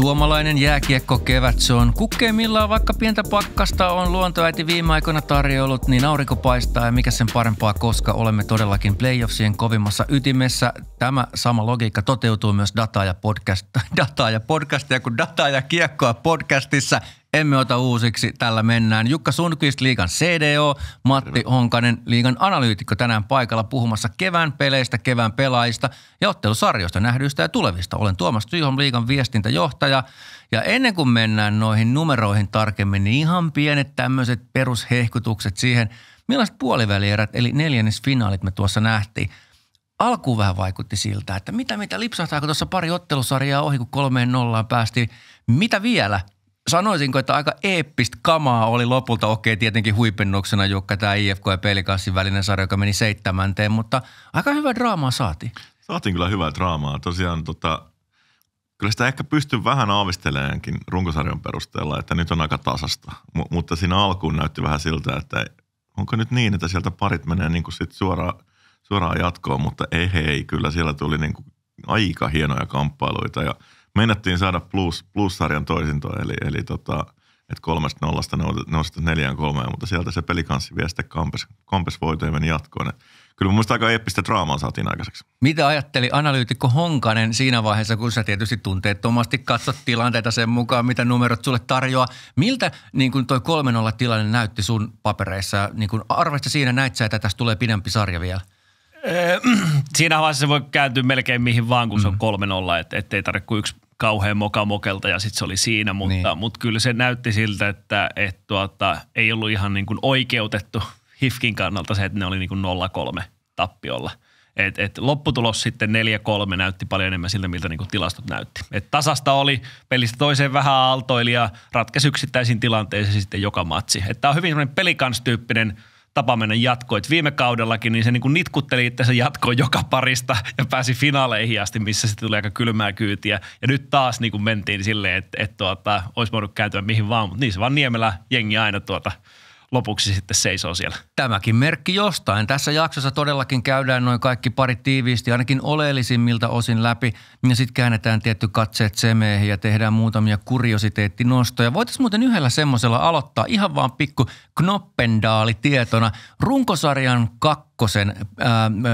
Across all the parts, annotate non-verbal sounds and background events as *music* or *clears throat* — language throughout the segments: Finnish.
Suomalainen jääkiekko kevät, se on kukkeimmillaan, vaikka pientä pakkasta on luontoäiti viime aikoina tarjollut, niin aurinko paistaa ja mikä sen parempaa, koska olemme todellakin playoffsien kovimmassa ytimessä. Tämä sama logiikka toteutuu myös dataa ja, podcast, *laughs* dataa ja podcastia kun dataa ja kiekkoa podcastissa – emme ota uusiksi, tällä mennään. Jukka Sundqvist, liikan CDO, Matti Honkanen, liikan analyytikko tänään paikalla puhumassa kevään peleistä, kevään pelaajista ja ottelusarjoista nähdyistä ja tulevista. Olen Tuomas Tyhom, liikan viestintäjohtaja. Ja ennen kuin mennään noihin numeroihin tarkemmin, niin ihan pienet tämmöiset perushehkutukset siihen, millaiset puolivälierät eli neljännesfinaalit me tuossa nähtiin alkuun vähän vaikutti siltä, että mitä, mitä lipsahtaako tuossa pari ottelusarjaa ohi, kun kolmeen nollaan päästiin. Mitä vielä? sanoisinko, että aika eeppistä kamaa oli lopulta. Okei, tietenkin huipennuksena Jukka tämä IFK ja Pelikassin välinen sarja, joka meni seitsemänteen, mutta aika hyvä draamaa saatiin. Saatiin kyllä hyvää draamaa. Tosiaan tota, kyllä sitä ehkä pystyy vähän aavisteleenkin runkosarjan perusteella, että nyt on aika tasasta. M- mutta siinä alkuun näytti vähän siltä, että onko nyt niin, että sieltä parit menee niin kuin sit suoraan, suoraan jatkoon, mutta ei hei, kyllä siellä tuli niin kuin aika hienoja kamppailuita ja – meinattiin saada plus, plus-sarjan toisintoa, eli, eli tota, että kolmesta nollasta nousta neljään kolmeen, mutta sieltä se pelikanssi vie sitten kampes, kampes voitoja meni jatkoon. Et kyllä mun aika eeppistä draamaa saatiin aikaiseksi. Mitä ajatteli analyytikko Honkanen siinä vaiheessa, kun sä tietysti tunteettomasti katsot tilanteita sen mukaan, mitä numerot sulle tarjoaa. Miltä niin kuin toi 3-0 tilanne näytti sun papereissa? Niin kuin arvasta siinä näit sä, että tästä tulee pidempi sarja vielä? – Äh, *clears throat* siinä vaiheessa se voi kääntyä melkein mihin vaan, kun mm. se on mhm. kolme nolla, et, ettei tarvitse kuin yksi kauhean moka mokelta ja sitten se oli siinä, mutta, niin. mutta kyllä se näytti siltä, että et, tuota, ei ollut ihan niin kuin oikeutettu HIFKin *laughs* kannalta se, että ne oli niin kuin 0-3 tappiolla. Et, et lopputulos sitten 4-3 näytti paljon enemmän siltä, miltä niin kuin tilastot näytti. Et tasasta oli pelistä toiseen vähän aaltoilija, ratkaisi yksittäisiin tilanteisiin sitten joka matsi. Tämä on hyvin semmoinen pelikans-tyyppinen tapa mennä jatkoon. Et viime kaudellakin niin se niin kuin nitkutteli itse jatkoon joka parista ja pääsi finaaleihin asti, missä sitten tuli aika kylmää kyytiä. Ja nyt taas niin kuin mentiin silleen, että että tuota, olisi voinut käytyä mihin vaan, mutta niin se vaan Niemelä jengi aina tuota – lopuksi sitten seisoo siellä. Tämäkin merkki jostain. Tässä jaksossa todellakin käydään noin kaikki parit tiiviisti, ainakin oleellisimmilta osin läpi. Ja sitten käännetään tietty katseet semeihin ja tehdään muutamia kuriositeettinostoja. Voitaisiin muuten yhdellä semmoisella aloittaa ihan vaan pikku tietona Runkosarjan kakkonen kakkosen äh,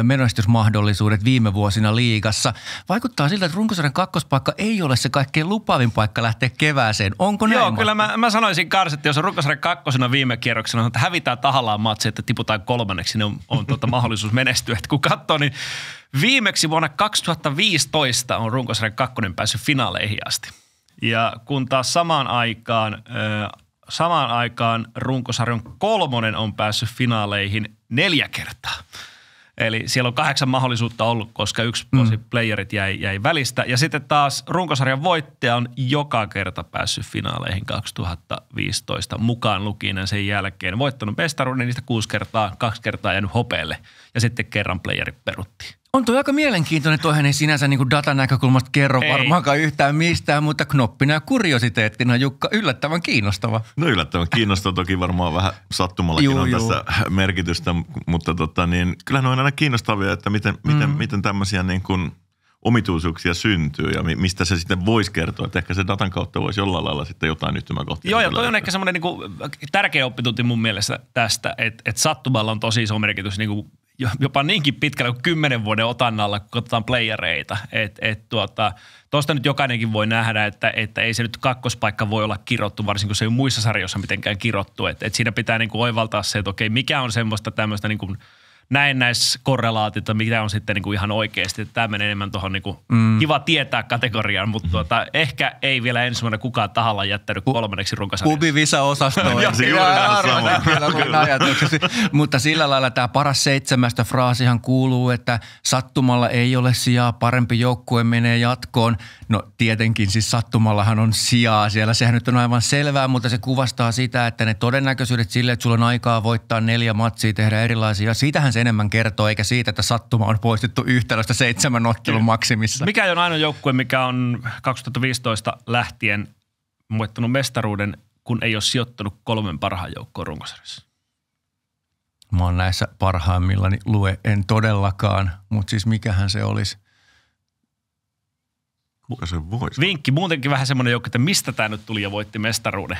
menestysmahdollisuudet viime vuosina liigassa. Vaikuttaa siltä, että runkosarjan kakkospaikka ei ole se kaikkein lupaavin paikka lähteä kevääseen. Onko näin? Joo, kyllä mä, mä sanoisin kars, että jos on runkosarjan kakkosena viime kierroksena, että hävitään tahallaan matse, että tiputaan kolmanneksi, niin on, on tuota mahdollisuus *laughs* menestyä. Että kun katsoo, niin viimeksi vuonna 2015 on runkosarjan kakkonen päässyt finaaleihin asti. Ja kun taas samaan aikaan samaan aikaan runkosarjan kolmonen on päässyt finaaleihin neljä kertaa. Eli siellä on kahdeksan mahdollisuutta ollut, koska yksi mm. playerit jäi, jäi välistä. Ja sitten taas runkosarjan voittaja on joka kerta päässyt finaaleihin 2015 mukaan lukien sen jälkeen. Voittanut mestaruuden niin niistä kuusi kertaa, kaksi kertaa jäänyt hopeelle ja sitten kerran playerit peruttiin. On tuo aika mielenkiintoinen, että ei sinänsä niin kuin datan näkökulmasta kerro ei. varmaankaan yhtään mistään, mutta knoppina ja kuriositeettina Jukka, yllättävän kiinnostava. No yllättävän kiinnostava, toki varmaan vähän sattumallakin juu, on juu. tässä merkitystä, mutta tota, niin, kyllähän on aina kiinnostavia, että miten, mm. miten, miten tämmöisiä niin kuin omituisuuksia syntyy ja mistä se sitten voisi kertoa, että ehkä se datan kautta voisi jollain lailla sitten jotain yhtymäkohtia. Joo, ja toi on ehkä semmoinen niin kuin, äh, tärkeä oppitunti mun mielestä tästä, että, että sattumalla on tosi iso merkitys niin kuin jopa niinkin pitkällä kuin kymmenen vuoden otannalla, kun katsotaan playereita. että et tuota, tosta nyt jokainenkin voi nähdä, että, että ei se nyt kakkospaikka voi olla kirottu, varsinkin kun se ei ole muissa sarjoissa mitenkään kirottu. Et, et siinä pitää niinku oivaltaa se, että okei, mikä on semmoista tämmöistä niinku – näennäiskorrelaatiota, mitä on sitten niin kuin ihan oikeasti. Tämä menee enemmän tuohon niin kuin mm. kiva tietää kategoriaan, mutta mm-hmm. tuota, ehkä ei vielä ensimmäinen kukaan tahalla jättänyt kolmanneksi runkosarjassa. Kubi visa osastoon. *laughs* Mutta sillä lailla tämä paras seitsemästä fraasihan kuuluu, että sattumalla ei ole sijaa, parempi joukkue menee jatkoon. No tietenkin siis sattumallahan on sijaa siellä, sehän nyt on aivan selvää, mutta se kuvastaa sitä, että ne todennäköisyydet sille, että sulla on aikaa voittaa neljä matsia, tehdä erilaisia, siitähän se enemmän kertoo, eikä siitä, että sattuma on poistettu yhtälöstä seitsemän ottelun maksimissa. Mikä on ainoa joukkue, mikä on 2015 lähtien muettanut mestaruuden, kun ei ole sijoittanut kolmen parhaan joukkoon runkosarjassa? Mä oon näissä parhaimmillani lue, en todellakaan, mutta siis mikähän se olisi – Kuka se voisi? Vinkki, muutenkin vähän semmoinen joukko, että mistä tämä nyt tuli ja voitti mestaruuden.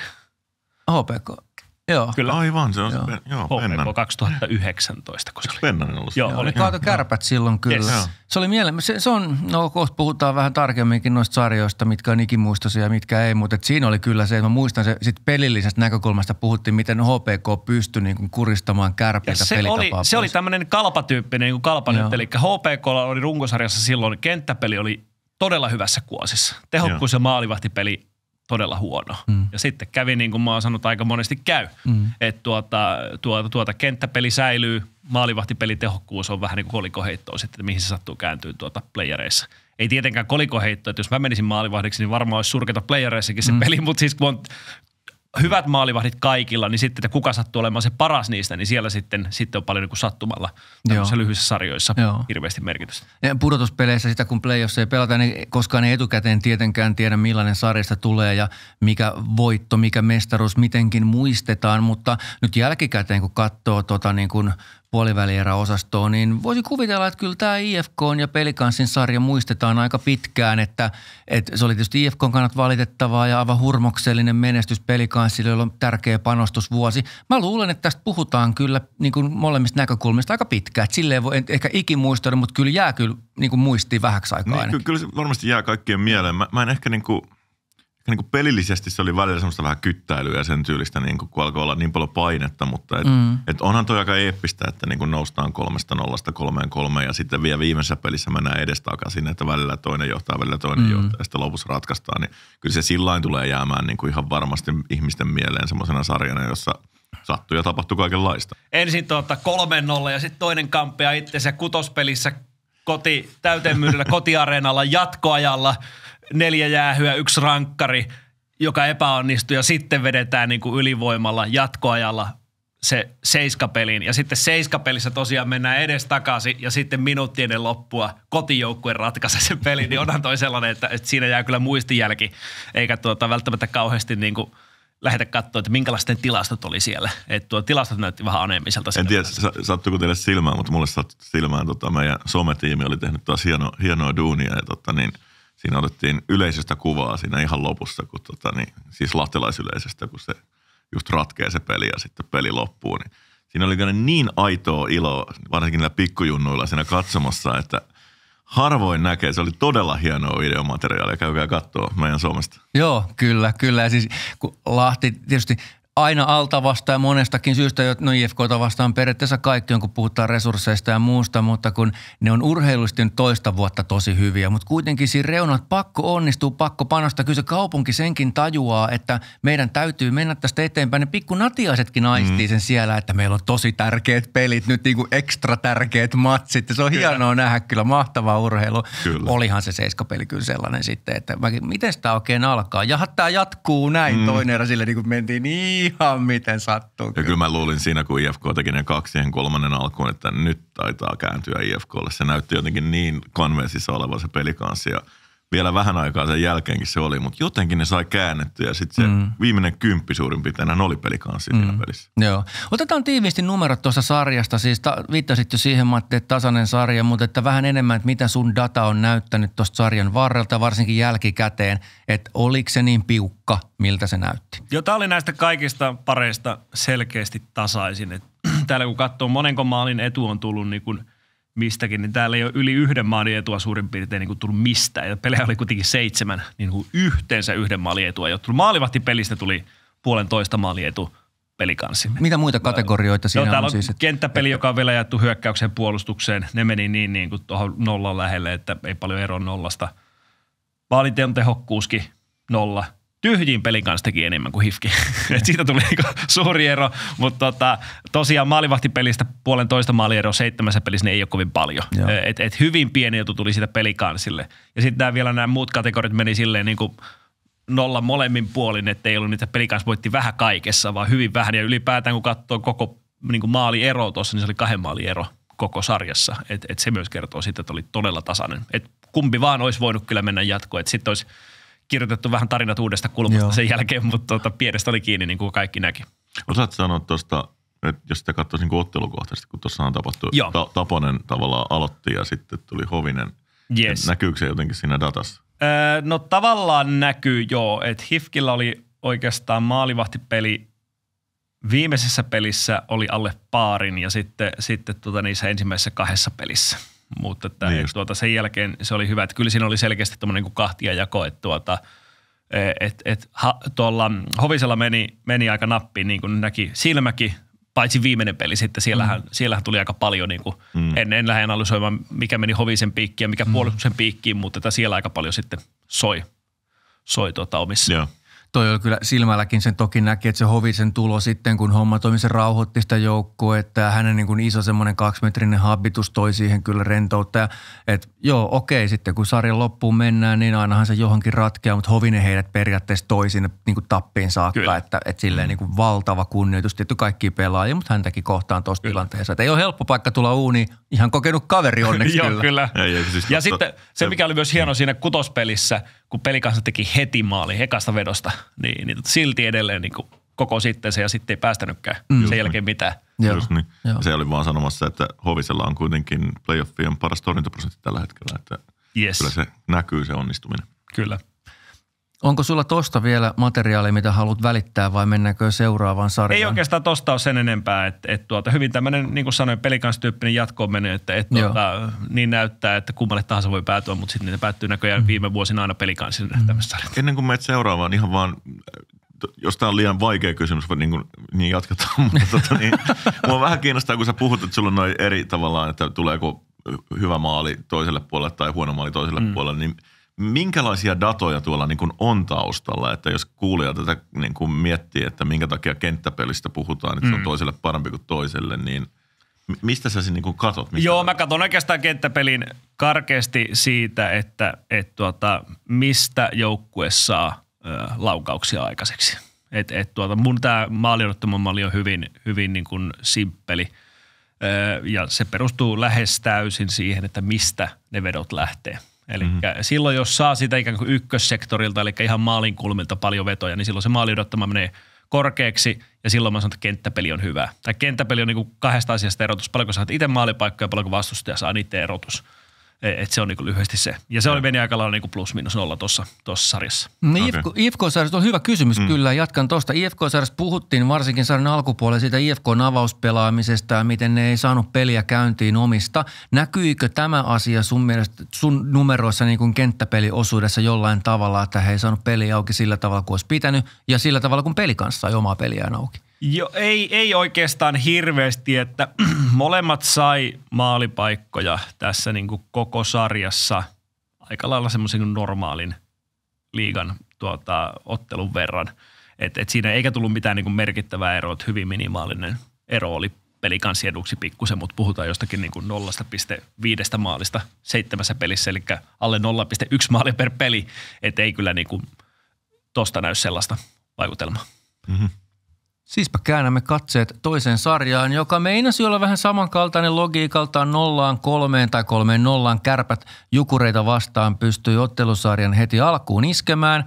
HPK. Joo. Kyllä. Aivan, se on joo. se joo, HPK 2019, kun se oli. Pennanen ollut. Joo, oli. kaato kärpät silloin kyllä. Yes. Se oli mieleen. Se, se, on, no kohta puhutaan vähän tarkemminkin noista sarjoista, mitkä on ikimuistoisia ja mitkä ei, mutta siinä oli kyllä se, että mä muistan se sit pelillisestä näkökulmasta puhuttiin, miten HPK pystyi niin kuin kuristamaan kärpäitä se oli, pois. se oli tämmöinen kalpatyyppinen, niin kuin kalpanet, eli HPK oli runkosarjassa silloin, kenttäpeli oli todella hyvässä kuosissa. Tehokkuus ja maalivahtipeli todella huono. Mm. Ja sitten kävi niin kuin mä oon sanonut aika monesti käy, mm. että tuota, tuota, tuota kenttäpeli säilyy, maalivahtipelitehokkuus on vähän niin kuin kolikoheittoa sitten, mihin se sattuu kääntyä tuota playereissa. Ei tietenkään kolikoheitto, että jos mä menisin maalivahdiksi, niin varmaan olisi surketa playereissakin se mm. peli, mutta siis kun on hyvät maalivahdit kaikilla, niin sitten, että kuka sattuu olemaan se paras niistä, niin siellä sitten, sitten on paljon niin kuin sattumalla tämmöisissä lyhyissä sarjoissa Joo. hirveästi merkitystä. Ja pudotuspeleissä sitä, kun playoffs ei pelata, niin koskaan ei etukäteen tietenkään tiedä, millainen sarjasta tulee ja mikä voitto, mikä mestaruus mitenkin muistetaan, mutta nyt jälkikäteen, kun katsoo tota niin kuin – puolivälierä-osastoon, niin voisi kuvitella, että kyllä tämä IFK ja Pelikansin sarja muistetaan aika pitkään, että, että se oli tietysti IFK kannat valitettavaa ja aivan hurmoksellinen menestys Pelikanssille, jolla on tärkeä panostusvuosi. Mä luulen, että tästä puhutaan kyllä niin kuin molemmista näkökulmista aika pitkään, että silleen voi ehkä ikimuistoida, mutta kyllä jää kyllä niin kuin muistiin vähäksi aikaa niin, kyllä, kyllä se varmasti jää kaikkien mieleen. Mä, mä en ehkä niin kuin – niin kuin pelillisesti se oli välillä semmoista vähän kyttäilyä ja sen tyylistä, niin kuin, kun alkoi olla niin paljon painetta, mutta et, mm. et onhan toi aika eeppistä, että niin kuin noustaan kolmesta nollasta kolmeen kolmeen ja sitten vielä viimeisessä pelissä mennään edestakaisin, että välillä toinen johtaa, välillä toinen mm. johtaa ja sitten lopussa ratkaistaan. Niin kyllä se sillain tulee jäämään niin kuin ihan varmasti ihmisten mieleen semmoisena sarjana, jossa – sattuu ja tapahtuu kaikenlaista. Ensin tuota kolmeen nolla ja sitten toinen kampea asiassa kutospelissä koti, täytemyydellä kotiareenalla jatkoajalla neljä jäähyä, yksi rankkari, joka epäonnistuu ja sitten vedetään niin kuin ylivoimalla jatkoajalla se seiskapeliin. Ja sitten seiskapelissä tosiaan mennään edes takaisin ja sitten minuuttien loppua kotijoukkue ratkaisee sen pelin. Niin onhan toi sellainen, että, että siinä jää kyllä muistijälki, eikä tuota välttämättä kauheasti niin kuin lähetä katsoa, että minkälaisten tilastot oli siellä. Et tuo tilastot näytti vähän anemiselta. En tiedä, sattuiko teille silmään, mutta mulle sattui silmään. Tota, meidän sometiimi oli tehnyt taas hieno, hienoa duunia ja tota, niin – siinä otettiin yleisestä kuvaa siinä ihan lopussa, kun tota, niin, siis lahtelaisyleisestä, kun se just ratkee se peli ja sitten peli loppuu. Niin siinä oli niin aitoa ilo, varsinkin niillä pikkujunnuilla siinä katsomassa, että harvoin näkee. Se oli todella hienoa videomateriaalia. Käykää katsoa meidän suomesta? Joo, kyllä, kyllä. Ja siis kun Lahti tietysti aina alta vastaan monestakin syystä, no IFKta vastaan periaatteessa kaikki on, kun puhutaan resursseista ja muusta, mutta kun ne on urheilullisesti toista vuotta tosi hyviä, mutta kuitenkin siinä reunat pakko onnistuu, pakko panosta Kyllä se kaupunki senkin tajuaa, että meidän täytyy mennä tästä eteenpäin. Ne pikku natiaisetkin aistii mm. sen siellä, että meillä on tosi tärkeät pelit, nyt niin kuin ekstra tärkeät matsit. Se on kyllä. hienoa nähdä, kyllä mahtavaa urheilu. Kyllä. Olihan se seiskapeli kyllä sellainen sitten, että miten sitä oikein alkaa. Jaha, tämä jatkuu näin mm. toinen sille, niin kuin mentiin niin ihan miten sattuu. Ja kyllä. mä luulin siinä, kun IFK teki ne kaksi siihen kolmannen alkuun, että nyt taitaa kääntyä IFKlle. Se näytti jotenkin niin konvensissa olevan se pelikanssi ja – vielä vähän aikaa sen jälkeenkin se oli, mutta jotenkin ne sai ja Sitten se mm. viimeinen kymppi suurin piirtein hän oli pelikanssi mm. siinä pelissä. Joo. Otetaan tiiviisti numerot tuossa sarjasta. Siis ta- viittasit jo siihen, Matti, että tasainen sarja, mutta että vähän enemmän, että mitä sun data on näyttänyt tuosta sarjan varrelta, varsinkin jälkikäteen, että oliko se niin piukka, miltä se näytti? Joo, tämä oli näistä kaikista pareista selkeästi tasaisin. Et *clears throat* täällä kun katsoo monenko maalin etu on tullut niin kun mistäkin, niin täällä ei ole yli yhden maan etua suurin piirtein niin kuin tullut mistään. Ja pelejä oli kuitenkin seitsemän, niin kuin yhteensä yhden maan etua. Ja pelistä tuli puolentoista maan etu pelikanssille. Mitä muita kategorioita siinä Joo, no, on, on siis? Että, kenttäpeli, että... joka on vielä jaettu hyökkäykseen puolustukseen, ne meni niin, niin kuin tuohon nollan lähelle, että ei paljon eroa nollasta. Maalinteon tehokkuuskin nolla – tyhjin pelin kanssa teki enemmän kuin hifki. *laughs* Et siitä tuli suuri ero, mutta tota, tosiaan maalivahtipelistä puolentoista maaliero seitsemässä pelissä ne ei ole kovin paljon. Et, et hyvin pieni juttu tuli siitä pelikansille. Ja sitten vielä nämä muut kategorit meni silleen niin kuin nolla molemmin puolin, että ei ollut niitä pelikansvoitti vähän kaikessa, vaan hyvin vähän. Ja ylipäätään kun katsoo koko niin kuin maaliero tuossa, niin se oli kahden maaliero koko sarjassa. Et, et se myös kertoo siitä, että oli todella tasainen. Et kumpi vaan olisi voinut kyllä mennä jatkoon. Sitten olisi kirjoitettu vähän tarinat uudesta kulmasta Joo. sen jälkeen, mutta tuota, pienestä oli kiinni niin kuin kaikki näki. Osaat sanoa tuosta, että jos sitä katsoisi niin ottelukohtaisesti, kun tuossa on tapahtunut, ta- Taponen tavallaan aloitti ja sitten tuli Hovinen. Yes. Näkyykö se jotenkin siinä datassa? Öö, no tavallaan näkyy joo, että Hifkillä oli oikeastaan maalivahtipeli viimeisessä pelissä oli alle paarin ja sitten, sitten tota, niissä ensimmäisessä kahdessa pelissä mutta että, niin tuota, sen jälkeen se oli hyvä. Että kyllä siinä oli selkeästi tuommoinen niin kahtia jako, että tuota, e, et, et, ha, tuolla Hovisella meni, meni aika nappiin, niin kuin näki silmäkin, paitsi viimeinen peli sitten, siellähän, mm. siellähän tuli aika paljon, niin kuin, mm. en, en lähde analysoimaan, mikä meni Hovisen piikkiin ja mikä mm. puolustuksen piikkiin, mutta että siellä aika paljon sitten soi, soi tuota omissa. Joo toi oli kyllä silmälläkin sen toki näki, että se Hovisen tulo sitten, kun homma toimi, se rauhoitti sitä joukkoa, että hänen niin kuin iso semmoinen kaksimetrinen habitus toi siihen kyllä rentoutta. Ja, että joo, okei, sitten kun sarjan loppuun mennään, niin ainahan se johonkin ratkeaa, mutta Hovinen heidät periaatteessa toi sinne niin kuin tappiin saakka, kyllä. että, että silleen niin kuin valtava kunnioitus tietty kaikki pelaajia, mutta häntäkin kohtaan tuossa tilanteessa. Että ei ole helppo paikka tulla uuni, ihan kokenut kaveri onneksi *laughs* joo, kyllä. Ja, ja, siis ja sitten se, mikä oli myös hieno siinä kutospelissä, kun pelikansa teki heti maali hekasta vedosta, niin, niin silti edelleen niin kuin koko sitten se ja sitten ei päästänytkään mm. sen jälkeen niin. mitään. Joo. Just niin. Joo. Se oli vaan sanomassa, että Hovisella on kuitenkin playoffien paras torjuntaprosentti tällä hetkellä, että yes. kyllä se näkyy se onnistuminen. Kyllä. Onko sulla tosta vielä materiaalia, mitä haluat välittää vai mennäänkö seuraavaan sarjaan? Ei oikeastaan tosta ole sen enempää, että et tuota, hyvin tämmöinen, niin kuin sanoin, pelikanssityyppinen jatko on mennyt, että et tuota, niin näyttää, että kummalle tahansa voi päätyä, mutta sitten ne päättyy näköjään mm. viime vuosina aina pelikansin mm. tämmöistä Ennen kuin menet seuraavaan, ihan vaan jos tämä on liian vaikea kysymys, niin, kuin, niin jatketaan. *laughs* Mutta tota, niin, mua vähän kiinnostaa, kun sä puhut, että sulla on noin eri tavallaan, että tuleeko hyvä maali toiselle puolelle tai huono maali toiselle mm. puolelle, niin – minkälaisia datoja tuolla niin kuin on taustalla, että jos kuulija tätä niin kuin miettii, että minkä takia kenttäpelistä puhutaan, että mm. se on mm. toiselle parempi kuin toiselle, niin mistä sä sen niin kuin katot? Mistä Joo, mä katson oikeastaan kenttäpelin karkeasti siitä, että et tuota, mistä joukkue saa ö, laukauksia aikaiseksi. Et, et tuota, mun tämä maaliodottoman malli on hyvin, hyvin niin kuin simppeli – ja se perustuu lähes täysin siihen, että mistä ne vedot lähtee – Eli mm-hmm. silloin, jos saa sitä ikään kuin ykkössektorilta, eli ihan maalin kulmilta paljon vetoja, niin silloin se maali odottama menee korkeaksi ja silloin mä sanon, että kenttäpeli on hyvä. Tai kenttäpeli on niin kuin kahdesta asiasta erotus. Paljonko saat itse maalipaikkoja ja paljonko vastustaja saa niiden erotus. E, et se on niin lyhyesti se. Ja se oli meni aika lailla niin plus minus nolla tuossa sarjassa. No, mm, okay. IFK, sarjassa on hyvä kysymys mm. kyllä. Jatkan tuosta. ifk sarjassa puhuttiin varsinkin sarjan alkupuolella siitä IFKn navauspelaamisesta ja miten ne ei saanut peliä käyntiin omista. Näkyykö tämä asia sun mielestä sun numeroissa niin kuin kenttäpeliosuudessa jollain tavalla, että he ei saanut peliä auki sillä tavalla kuin olisi pitänyt ja sillä tavalla kuin pelikanssa ei omaa peliään auki? Jo, ei, ei oikeastaan hirveästi, että *clears throat* molemmat sai maalipaikkoja tässä niin kuin koko sarjassa aika lailla semmoisen normaalin liigan tuota, ottelun verran. Et, et siinä eikä tullut mitään niin kuin merkittävää eroa, että hyvin minimaalinen ero oli pelikanssi eduksi pikkusen, mutta puhutaan jostakin niin kuin 0,5 maalista seitsemässä pelissä, eli alle 0,1 maali per peli, et ei kyllä niin kuin tosta näy sellaista vaikutelmaa. Mm-hmm. Siispä käännämme katseet toiseen sarjaan, joka meinasi olla vähän samankaltainen logiikaltaan nollaan kolmeen tai kolmeen nollaan kärpät jukureita vastaan pystyi ottelusarjan heti alkuun iskemään.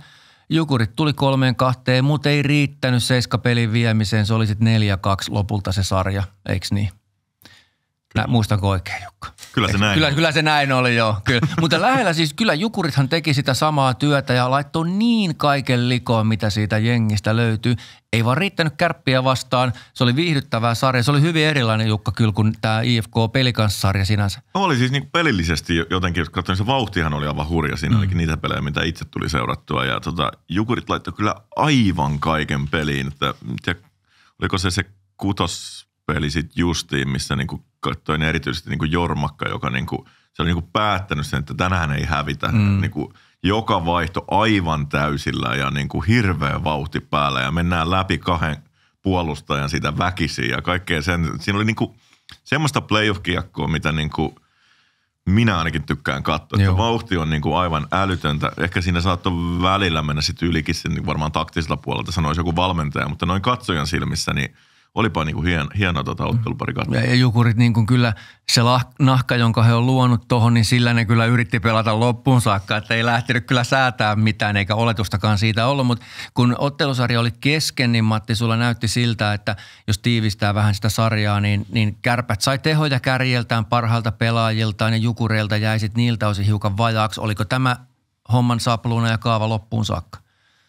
Jukurit tuli kolmeen kahteen, mutta ei riittänyt seiska pelin viemiseen. Se oli sitten neljä kaksi lopulta se sarja, eikö niin? Nä, muistanko oikein, Jukka? Kyllä se näin kyllä, kyllä se näin oli, joo. Kyllä. *laughs* Mutta lähellä siis, kyllä Jukurithan teki sitä samaa työtä ja laittoi niin kaiken likoon, mitä siitä jengistä löytyy. Ei vaan riittänyt kärppiä vastaan. Se oli viihdyttävää sarja. Se oli hyvin erilainen, Jukka, kyllä kuin tämä IFK pelikanssarja sinänsä. No, oli siis niin pelillisesti jotenkin, jos katsoin, se vauhtihan oli aivan hurja siinä mm. niitä pelejä, mitä itse tuli seurattua. Ja tota, Jukurit laittoi kyllä aivan kaiken peliin. Että, tiedä, oliko se se kutos peli sitten justiin, missä niinku katsoin erityisesti niin kuin Jormakka, joka niin kuin, se oli niin päättänyt sen, että tänään ei hävitä. Mm. Niin kuin, joka vaihto aivan täysillä ja niin kuin hirveä vauhti päällä ja mennään läpi kahden puolustajan sitä väkisin ja kaikkea sen. Siinä oli niin kuin semmoista playoff-kiekkoa, mitä niin kuin minä ainakin tykkään katsoa. Että vauhti on niin kuin aivan älytöntä. Ehkä siinä saattoi välillä mennä sitten ylikin sen niin varmaan taktisella puolelta, sanoisi joku valmentaja, mutta noin katsojan silmissä niin – olipa niin kuin hieno, hieno tota mm. ottelupari katsoa. Ja, ja Jukurit niin kuin kyllä se lah, nahka, jonka he on luonut tuohon, niin sillä ne kyllä yritti pelata loppuun saakka, että ei lähtenyt kyllä säätää mitään eikä oletustakaan siitä ollut. Mutta kun ottelusarja oli kesken, niin Matti sulla näytti siltä, että jos tiivistää vähän sitä sarjaa, niin, niin kärpät sai tehoja kärjeltään parhailta pelaajiltaan ja Jukureilta jäi sitten niiltä osin hiukan vajaaksi. Oliko tämä homman sapluuna ja kaava loppuun saakka?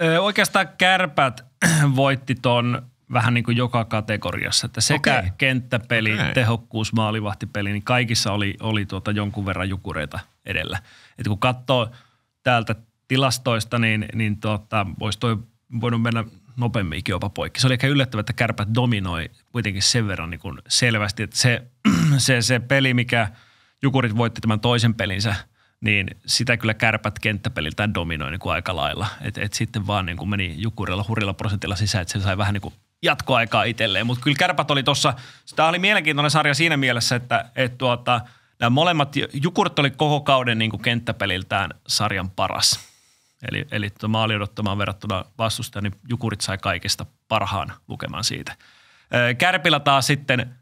Ö, oikeastaan kärpät *clears throat* voitti ton vähän niin kuin joka kategoriassa. Että sekä okay. kenttäpeli, okay. tehokkuus, maalivahtipeli, niin kaikissa oli, oli tuota jonkun verran jukureita edellä. Et kun katsoo täältä tilastoista, niin, niin tuota, voisi toi voinut mennä nopeamminkin jopa poikki. Se oli ehkä yllättävää, että kärpät dominoi kuitenkin sen verran niin kuin selvästi, että se, *clears throat* se, se peli, mikä Jukurit voitti tämän toisen pelinsä, niin sitä kyllä kärpät kenttäpeliltään dominoi niin kuin aika lailla. Et, et sitten vaan niin kuin meni Jukurilla hurilla prosentilla sisään, että se sai vähän niin kuin jatkoaikaa itselleen. Mutta kyllä kärpät oli tuossa, tämä oli mielenkiintoinen sarja siinä mielessä, että et tuota, nämä molemmat, Jukurt oli koko kauden niin kuin kenttäpeliltään sarjan paras. Eli, eli tota maali odottamaan verrattuna vastustajan, niin Jukurit sai kaikista parhaan lukemaan siitä. Kärpillä taas sitten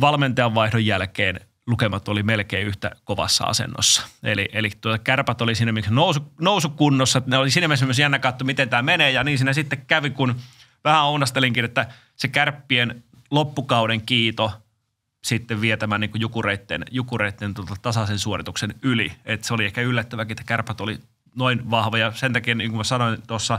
valmentajan vaihdon jälkeen lukemat oli melkein yhtä kovassa asennossa. Eli, eli tuota, kärpät oli siinä nousu, nousukunnossa. Ne oli siinä mielessä myös jännä katto, miten tämä menee. Ja niin siinä sitten kävi, kun – vähän ounastelinkin, että se kärppien loppukauden kiito sitten tämän niin jukureitten, jukureitten tuota tasaisen suorituksen yli. Et se oli ehkä yllättäväkin, että kärpät oli noin vahva ja sen takia, niin kuin mä sanoin tuossa,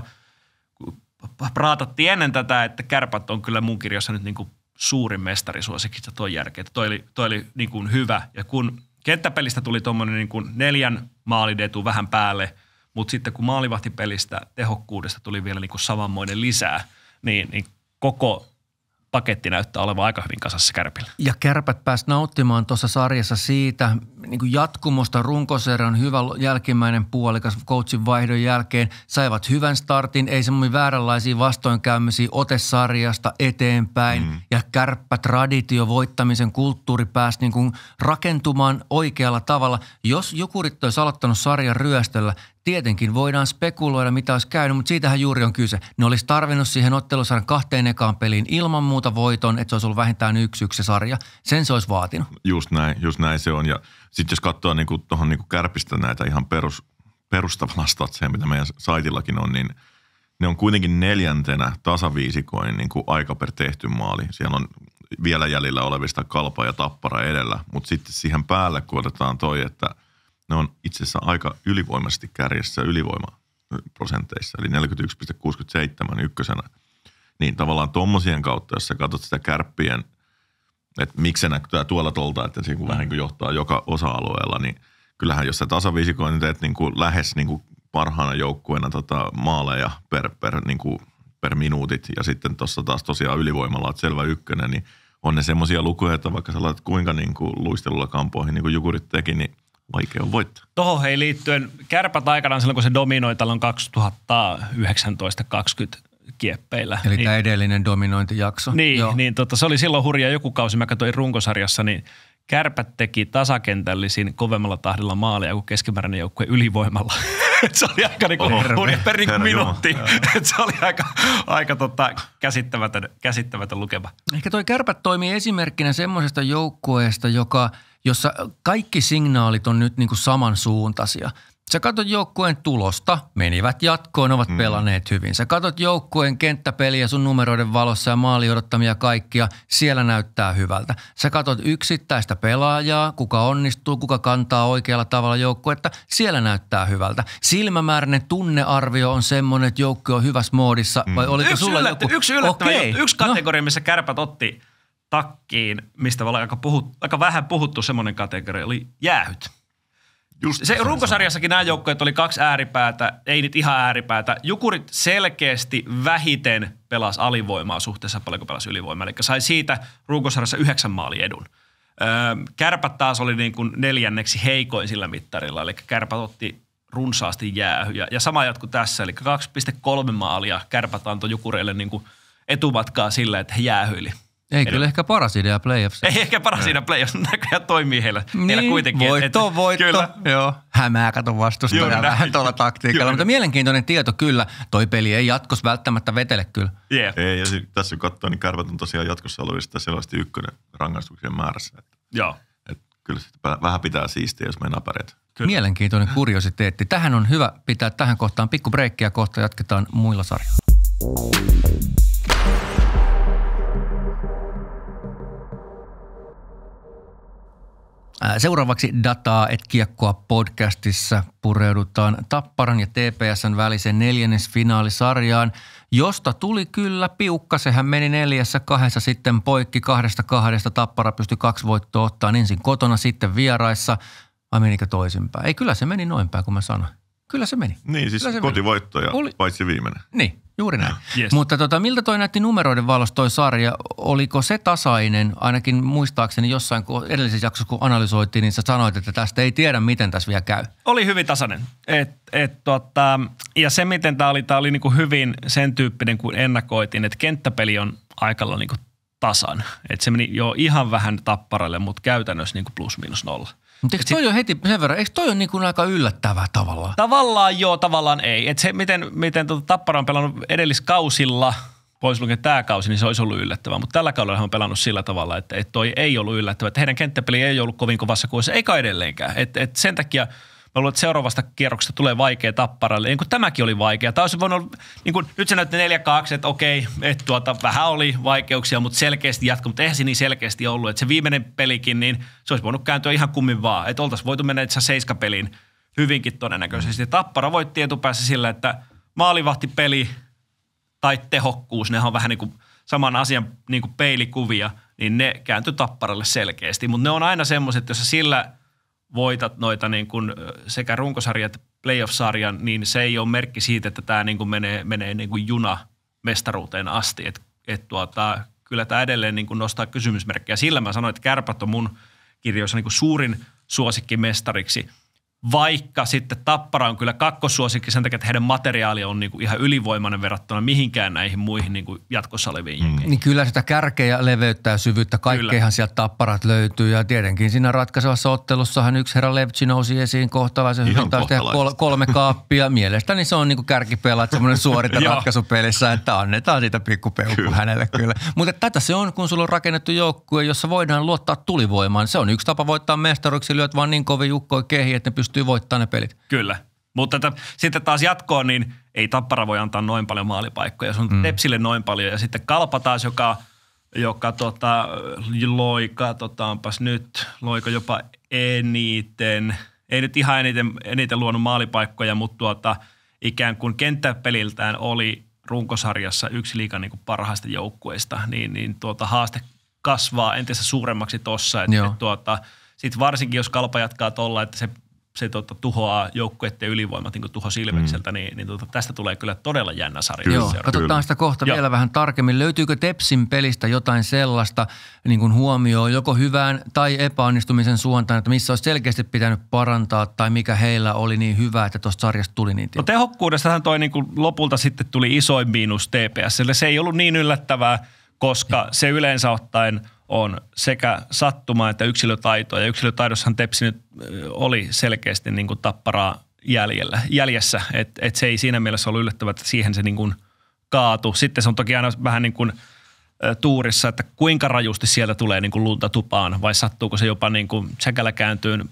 praatattiin ennen tätä, että kärpät on kyllä mun kirjassa nyt niin kuin suurin mestarisuosikista toi jälkeen. Toi oli, toi oli niin kuin hyvä ja kun kenttäpelistä tuli tuommoinen niin kuin neljän maalidetu vähän päälle, mutta sitten kun maalivahtipelistä tehokkuudesta tuli vielä niin kuin samanmoinen lisää – niin, niin koko paketti näyttää olevan aika hyvin kasassa kärpillä. Ja kärpät pääsivät nauttimaan tuossa sarjassa siitä niin kuin jatkumosta runkosarjan hyvä jälkimmäinen puolikas coachin vaihdon jälkeen. Saivat hyvän startin, ei semmoinen vääränlaisia vastoinkäymisiä otesarjasta eteenpäin. Mm. Ja raditio voittamisen kulttuuri pääsi niin kuin rakentumaan oikealla tavalla. Jos Jukurit olisi aloittanut sarjan ryöstöllä, Tietenkin voidaan spekuloida, mitä olisi käynyt, mutta siitähän juuri on kyse. Ne olisi tarvinnut siihen ottelusarjan kahteen ekaan peliin ilman muuta voiton, että se olisi ollut vähintään yksi yksi sarja. Sen se olisi vaatinut. Just näin, just näin se on. Ja sitten jos katsoo niinku, tuohon niinku kärpistä näitä ihan perus, perustavalla statseja, mitä meidän saitillakin on, niin ne on kuitenkin neljäntenä tasaviisikoin niin kuin aika per tehty maali. Siellä on vielä jäljellä olevista kalpa ja tappara edellä, mutta sitten siihen päälle, kun otetaan toi, että – ne on itse asiassa aika ylivoimaisesti kärjessä ylivoimaprosenteissa, eli 41,67 ykkösenä. Niin tavallaan tuommoisien kautta, jos sä katsot sitä kärppien, että miksi se näkyy tuolla tolta, että se vähän niin kuin johtaa joka osa-alueella, niin kyllähän jos sä niin teet niin kuin lähes niin kuin parhaana joukkueena tota maaleja per, per, niin kuin per minuutit ja sitten tuossa taas tosiaan ylivoimalla on selvä ykkönen, niin on ne semmoisia lukuja, että vaikka sä laitat kuinka niin kuin luistelulla kampoihin, niin kuin Jukurit teki, niin vaikea on voittaa. Tuohon hei liittyen, kärpät aikanaan silloin, kun se dominoi on 2019-20 kieppeillä. Eli niin, tämä edellinen dominointijakso. Niin, Joo. niin tota, se oli silloin hurja joku kausi, mä katsoin runkosarjassa, niin kärpät teki tasakentällisin kovemmalla tahdilla maalia kuin keskimääräinen joukkue ylivoimalla. *laughs* se oli aika niinku, hurja per minuutti. *laughs* se oli aika, aika tota, käsittämätön, käsittämätön lukema. Ehkä toi kärpät toimii esimerkkinä semmoisesta joukkueesta, joka – jossa kaikki signaalit on nyt niin kuin samansuuntaisia. Sä katsot joukkueen tulosta, menivät jatkoon, ovat mm. pelanneet hyvin. Sä katsot joukkueen kenttäpeliä sun numeroiden valossa ja maali odottamia kaikkia, siellä näyttää hyvältä. Sä katsot yksittäistä pelaajaa, kuka onnistuu, kuka kantaa oikealla tavalla joukkuetta, siellä näyttää hyvältä. Silmämääräinen tunnearvio on semmoinen, että joukkue on hyvässä moodissa, mm. vai oliko yksi sulla yllättä, joku? Yksi yllättävä, okay. yksi no. kategoria, no. missä kärpät otti – takkiin, mistä ollaan aika, puhut, aika vähän puhuttu semmoinen kategoria, oli jäähyt. Just se, se runkosarjassakin nämä joukkueet oli kaksi ääripäätä, ei nyt ihan ääripäätä. Jukurit selkeästi vähiten pelas alivoimaa suhteessa paljon kuin pelasi ylivoimaa. Eli sai siitä runkosarjassa yhdeksän maali edun. Öö, kärpät taas oli niin kuin neljänneksi heikoin sillä mittarilla, eli kärpät otti runsaasti jäähyjä. Ja sama jatku tässä, eli 2,3 maalia kärpät antoi Jukureille niin kuin etumatkaa sillä, että he jäähyili. Ei kyllä ehkä paras idea playoffs. Ei ehkä paras idea playoffs, näköjään toimii heillä, niin, heillä kuitenkin. Voitto on voitto. Kyllä. Joo. Hämää kato vastustaja vähän tuolla taktiikalla, Juuri. mutta mielenkiintoinen tieto kyllä. Toi peli ei jatkos välttämättä vetele kyllä. Yeah. Ei, ja tässä kun katsoo, niin Karvat on tosiaan jatkossa ollut selvästi ykkönen rangaistuksen määrässä. Että, Joo. Että kyllä vähän pitää siistiä, jos meinaa pärjätä. Kyllä. Mielenkiintoinen mm. kuriositeetti. Tähän on hyvä pitää tähän kohtaan pikku breikkiä, kohta jatketaan muilla sarjoilla. Seuraavaksi dataa et kiekkoa podcastissa pureudutaan Tapparan ja TPSn väliseen neljännesfinaalisarjaan, josta tuli kyllä piukka. Sehän meni neljässä kahdessa sitten poikki kahdesta kahdesta. Tappara pystyi kaksi voittoa ottaa ensin kotona, sitten vieraissa. Vai menikö toisinpäin? Ei, kyllä se meni noinpäin kuin mä sanoin. Kyllä se meni. Niin, siis kotivoittoja, Oli... paitsi viimeinen. Niin, Juuri näin. Ah, yes. Mutta tota, miltä toi näytti numeroiden valossa toi sarja? Oliko se tasainen, ainakin muistaakseni jossain kun edellisessä jaksossa, kun analysoitiin, niin sä sanoit, että tästä ei tiedä, miten tässä vielä käy. Oli hyvin tasainen. Et, et, tota, ja se, miten tämä oli, tämä oli niinku hyvin sen tyyppinen kuin ennakoitiin, että kenttäpeli on aikalla niinku tasan. Et se meni jo ihan vähän tapparalle, mutta käytännössä niinku plus miinus nolla – mutta eikö toi jo heti sen verran, eikö toi ole niin kuin aika yllättävää tavallaan? Tavallaan joo, tavallaan ei. Et se, miten, miten tuota Tappara on pelannut edelliskausilla, pois lukien tämä kausi, niin se olisi ollut yllättävää. Mutta tällä kaudella hän on pelannut sillä tavalla, että, että toi ei ollut yllättävää. Että heidän kenttäpeli ei ollut kovin kovassa kuussa, eikä edelleenkään. Et, et sen takia – Mä luulen, että seuraavasta kierroksesta tulee vaikea tapparalle. Niin kuin tämäkin oli vaikea. Tämä olisi voinut, niin kuin, nyt se näytti 4-2, että okei, että tuota, vähän oli vaikeuksia, mutta selkeästi jatko. Mutta eihän se niin selkeästi ollut. Että se viimeinen pelikin, niin se olisi voinut kääntyä ihan kummin vaan. Että oltaisiin voitu mennä itse peliin hyvinkin todennäköisesti. Tappara voitti etupäässä sillä, että peli tai tehokkuus, ne on vähän niin kuin saman asian niin kuin peilikuvia, niin ne kääntyi tapparalle selkeästi. Mutta ne on aina semmoiset, jos sillä – voitat noita niin kuin sekä runkosarjat, että playoff-sarjan, niin se ei ole merkki siitä, että tämä niin kuin menee, menee niin kuin juna mestaruuteen asti. Et, et tuota, kyllä tämä edelleen niin kuin nostaa kysymysmerkkiä. Sillä mä sanoin, että kärpät on mun kirjoissa niin kuin suurin suosikki mestariksi – vaikka sitten Tappara on kyllä kakkosuosikki sen takia, että heidän materiaali on niin kuin ihan ylivoimainen verrattuna mihinkään näihin muihin kuin niinku jatkossa oleviin mm. Niin kyllä sitä kärkeä ja leveyttä ja syvyyttä, kaikkeihan sieltä Tapparat löytyy ja tietenkin siinä ratkaisevassa ottelussahan yksi herra Levci nousi esiin kohtalaisen ihan hyvin, taas tehdä kol- kolme kaappia. Mielestäni se on niin kärkipelaat semmoinen suorita *laughs* ratkaisupelissä, että annetaan siitä pikkupeukku kyllä. hänelle kyllä. Mutta tätä se on, kun sulla on rakennettu joukkue, jossa voidaan luottaa tulivoimaan. Se on yksi tapa voittaa mestaruksi, lyöt vaan niin kovin jukkoi kehi, että ne pystyy pystyy voittamaan ne pelit. Kyllä. Mutta että, sitten taas jatkoon, niin ei Tappara voi antaa noin paljon maalipaikkoja. Se on mm. Tepsille noin paljon ja sitten Kalpa taas, joka, joka tota, loi, katsotaanpas nyt, loika jopa eniten, ei nyt ihan eniten, eniten luonut maalipaikkoja, mutta tuota, ikään kuin kenttäpeliltään oli runkosarjassa yksi liikan niin parhaista joukkueista, niin, niin tuota, haaste kasvaa entistä suuremmaksi tossa. Että, tuota, sitten varsinkin, jos kalpa jatkaa tuolla, että se se tota, tuhoaa joukkueiden ylivoimat, niin kuin tuho Silvekseltä, mm. niin, niin tota, tästä tulee kyllä todella jännä sarja. Joo, katsotaan kyllä. sitä kohta Joo. vielä vähän tarkemmin. Löytyykö Tepsin pelistä jotain sellaista niin kuin huomioon joko hyvään tai epäonnistumisen suuntaan, että missä olisi selkeästi pitänyt parantaa tai mikä heillä oli niin hyvä, että tuosta sarjasta tuli niin tietysti. No tehokkuudestahan toi niin kuin lopulta sitten tuli isoin miinus TPSlle. Se ei ollut niin yllättävää, koska ja. se yleensä ottaen – on sekä sattuma että yksilötaito. Ja yksilötaidossahan Tepsi nyt oli selkeästi niin kuin tapparaa jäljellä, jäljessä, että et se ei siinä mielessä ollut yllättävää, että siihen se niin kuin kaatu. Sitten se on toki aina vähän niin kuin tuurissa, että kuinka rajusti sieltä tulee niin kuin lunta tupaan vai sattuuko se jopa niin kuin säkällä kääntyyn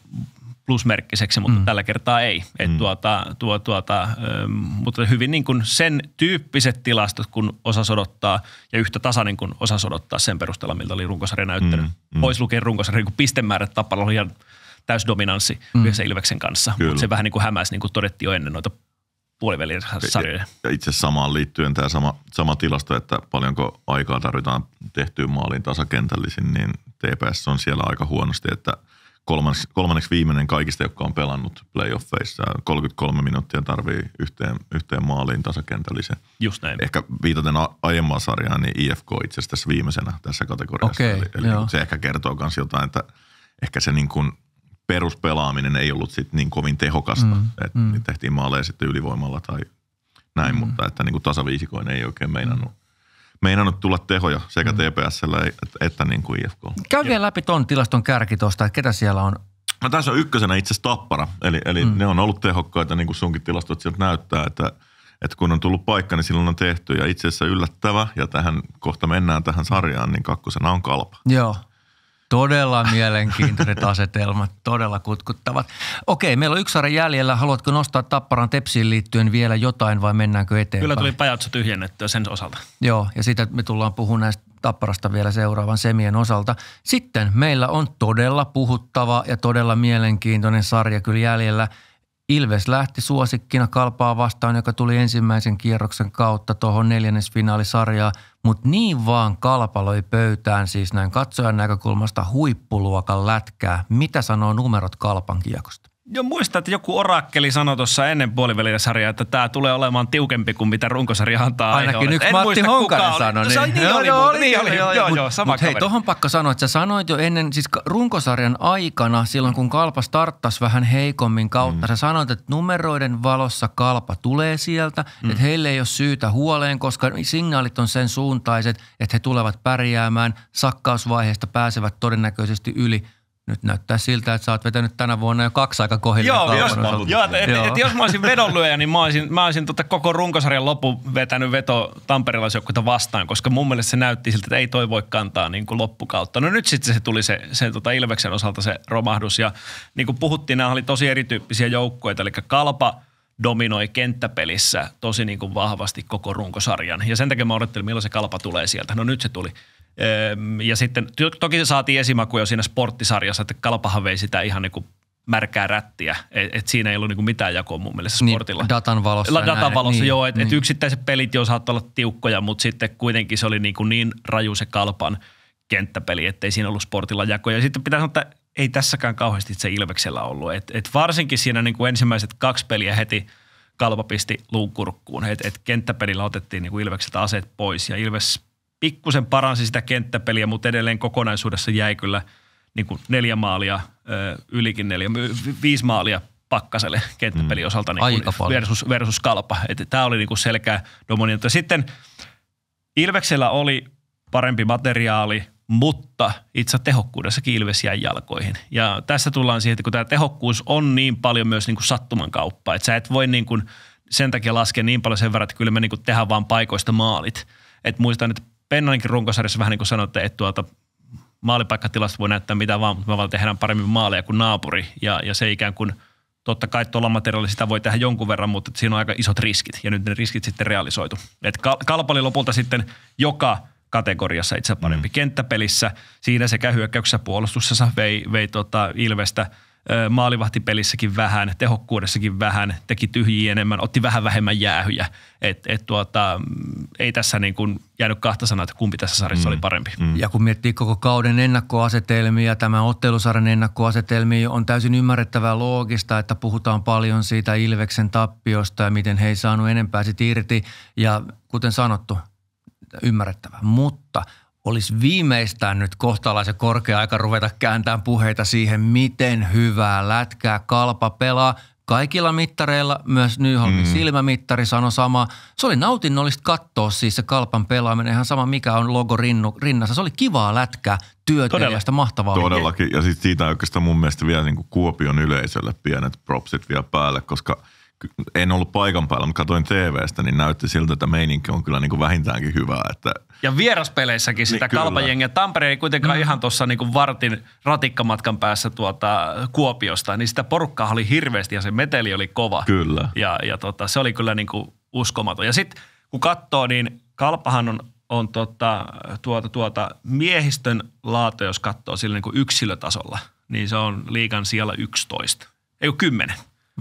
plusmerkkiseksi, mutta mm. tällä kertaa ei. Et mm. tuota, tuo, tuota, ö, ähm, mutta hyvin niin kuin sen tyyppiset tilastot, kun osa odottaa, ja yhtä tasainen kuin osa odottaa sen perusteella, miltä oli runkosarja näyttänyt. Mm. Mm. Pois lukien runkosarja, kun pistemäärät tapalla oli ihan täysdominanssi mm. yhdessä Ilveksen kanssa. Mutta se vähän niin kuin hämäsi, niin kuin todettiin jo ennen noita puolivälieräsarjoja. Ja itse samaan liittyen tämä sama, sama tilasto, että paljonko aikaa tarvitaan tehtyyn maaliin tasakentällisin, niin TPS on siellä aika huonosti, että – kolmanneksi, kolmanneksi viimeinen kaikista, jotka on pelannut playoffeissa. 33 minuuttia tarvii yhteen, yhteen maaliin tasakentälliseen. Just näin. Ehkä viitaten a- aiemmaan sarjaan, niin IFK itse asiassa tässä viimeisenä tässä kategoriassa. Okay, eli eli se ehkä kertoo myös jotain, että ehkä se niin kuin peruspelaaminen ei ollut sit niin kovin tehokasta. Mm, että mm. tehtiin maaleja sitten ylivoimalla tai näin, mm. mutta että niin kuin tasaviisikoinen ei oikein meinannut meinannut tulla tehoja sekä mm. TPSllä että, että niin kuin IFK. Käy vielä läpi ton tilaston kärki tuosta, että ketä siellä on No tässä on ykkösenä itse asiassa Tappara, eli, eli mm. ne on ollut tehokkaita, niin kuin sunkin tilastot sieltä näyttää, että, että kun on tullut paikka, niin silloin on tehty. Ja itse asiassa yllättävä, ja tähän kohta mennään tähän sarjaan, niin kakkosena on Kalpa. Joo, Todella mielenkiintoiset *laughs* asetelmat, todella kutkuttavat. Okei, meillä on yksi sarja jäljellä. Haluatko nostaa Tapparan tepsiin liittyen vielä jotain vai mennäänkö eteenpäin? Kyllä tuli pajatso tyhjennettyä sen osalta. Joo, ja siitä me tullaan puhumaan näistä Tapparasta vielä seuraavan semien osalta. Sitten meillä on todella puhuttava ja todella mielenkiintoinen sarja kyllä jäljellä – Ilves lähti suosikkina kalpaa vastaan, joka tuli ensimmäisen kierroksen kautta tuohon neljännesfinaalisarjaan, mutta niin vaan kalpaloi pöytään siis näin katsojan näkökulmasta huippuluokan lätkää. Mitä sanoo numerot kalpan kiekosta? Joo, muista, että joku orakkeli sanoi tuossa ennen puolivälisarjaa, että tämä tulee olemaan tiukempi kuin mitä runkosarja antaa Ainakin nyt yksi en Matti Honkanen sanoi. No, niin. No, niin, joo, oli, joo, oli, niin oli, joo, joo, joo, sama hei, tuohon pakko sanoa, että sä sanoit jo ennen, siis runkosarjan aikana, silloin kun Kalpa starttasi vähän heikommin kautta, mm. sä sanoit, että numeroiden valossa Kalpa tulee sieltä, mm. että heille ei ole syytä huoleen, koska signaalit on sen suuntaiset, että he tulevat pärjäämään, sakkausvaiheesta pääsevät todennäköisesti yli – nyt näyttää siltä, että sä oot vetänyt tänä vuonna jo kaksi aika kohilleen Joo, jos, ollut, joo, et, joo. Et, et, jos mä olisin vedonlyöjä, niin mä olisin, mä olisin tota koko runkosarjan lopu vetänyt veto tamperilaisjoukkuita vastaan, koska mun mielestä se näytti siltä, että ei toi voi kantaa niin kuin loppukautta. No nyt sitten se tuli se, se tota Ilveksen osalta se romahdus ja niin kuin puhuttiin, nämä oli tosi erityyppisiä joukkueita, eli Kalpa – dominoi kenttäpelissä tosi niin kuin vahvasti koko runkosarjan. Ja sen takia mä odottelin, milloin se kalpa tulee sieltä. No nyt se tuli. Ja sitten toki se saatiin esimaku jo siinä sporttisarjassa, että Kalpahan vei sitä ihan niin kuin märkää rättiä. että et siinä ei ollut niinku mitään jakoa mun mielestä niin, sportilla. Niin, datan valossa. La, datan näin. valossa, niin, joo. että niin. et yksittäiset pelit jo saattoi olla tiukkoja, mutta sitten kuitenkin se oli niinku niin raju se kalpan kenttäpeli, että ei siinä ollut sportilla jakoja. Ja sitten pitää sanoa, että ei tässäkään kauheasti se Ilveksellä ollut. Et, et varsinkin siinä niinku ensimmäiset kaksi peliä heti kalpa pisti luun että et kenttäpelillä otettiin niinku Ilvekseltä aseet pois ja Ilves – pikkusen paransi sitä kenttäpeliä, mutta edelleen kokonaisuudessa jäi kyllä niin kuin neljä maalia, ylikin neljä, viisi maalia pakkaselle kenttäpelin mm. osalta niin Aika versus, versus kalpa. Että tämä oli niin kuin selkeä dominantti. Sitten Ilveksellä oli parempi materiaali, mutta itse tehokkuudessa Ilves jäi jalkoihin. Ja tässä tullaan siihen, että kun tämä tehokkuus on niin paljon myös niin kuin sattuman kauppa, että sä et voi niin kuin sen takia laskea niin paljon sen verran, että kyllä me niin kuin tehdään vaan paikoista maalit. Et muistan, että Pennaninkin runkosarjassa vähän niin kuin sanoitte, että tuota, maalipaikkatilasta voi näyttää mitä vaan, mutta me vaan tehdään paremmin maaleja kuin naapuri. Ja, ja se ikään kuin, totta kai tuolla materiaalilla sitä voi tehdä jonkun verran, mutta siinä on aika isot riskit. Ja nyt ne riskit sitten realisoitu. Et kalpali lopulta sitten joka kategoriassa itse parempi mm. kenttäpelissä. Siinä sekä hyökkäyksessä puolustuksessa vei, vei tota Ilvestä – maalivahtipelissäkin vähän, tehokkuudessakin vähän, teki tyhjiä enemmän, otti vähän vähemmän jäähyjä. Et, et tuota, ei tässä niin kuin jäänyt kahta sanaa, että kumpi tässä sarjassa mm. oli parempi. Mm. Ja kun miettii koko kauden ennakkoasetelmia, tämä ottelusarjan ennakkoasetelmia, on täysin ymmärrettävää loogista, että puhutaan paljon siitä Ilveksen tappiosta ja miten he ei saanut enempää sit irti. Ja kuten sanottu, ymmärrettävää. Mutta – olisi viimeistään nyt kohtalaisen korkea aika ruveta kääntämään puheita siihen, miten hyvää lätkää kalpa pelaa. Kaikilla mittareilla, myös Nyholmin mm. silmämittari sanoi sama. Se oli nautinnollista katsoa siis se kalpan pelaaminen, ihan sama mikä on logo rinnu, rinnassa. Se oli kivaa lätkää, työtä mahtavaa. Todellakin, ja sitten siitä oikeastaan mun mielestä vielä niin kuin Kuopion yleisölle pienet propsit vielä päälle, koska – en ollut paikan päällä, mutta katsoin TVstä, niin näytti siltä, että meininki on kyllä niin kuin vähintäänkin hyvää. Että... Ja vieraspeleissäkin sitä niin, kalpajengiä. Tampere ei kuitenkaan mm. ihan tuossa niin vartin ratikkamatkan päässä tuota Kuopiosta, niin sitä porukkaa oli hirveästi ja se meteli oli kova. Kyllä. Ja, ja tota, se oli kyllä niin kuin uskomaton. Ja sitten kun katsoo, niin kalpahan on on tota, tuota, tuota, miehistön laatu, jos katsoo sillä niin kuin yksilötasolla, niin se on liikan siellä 11, ei ole 10.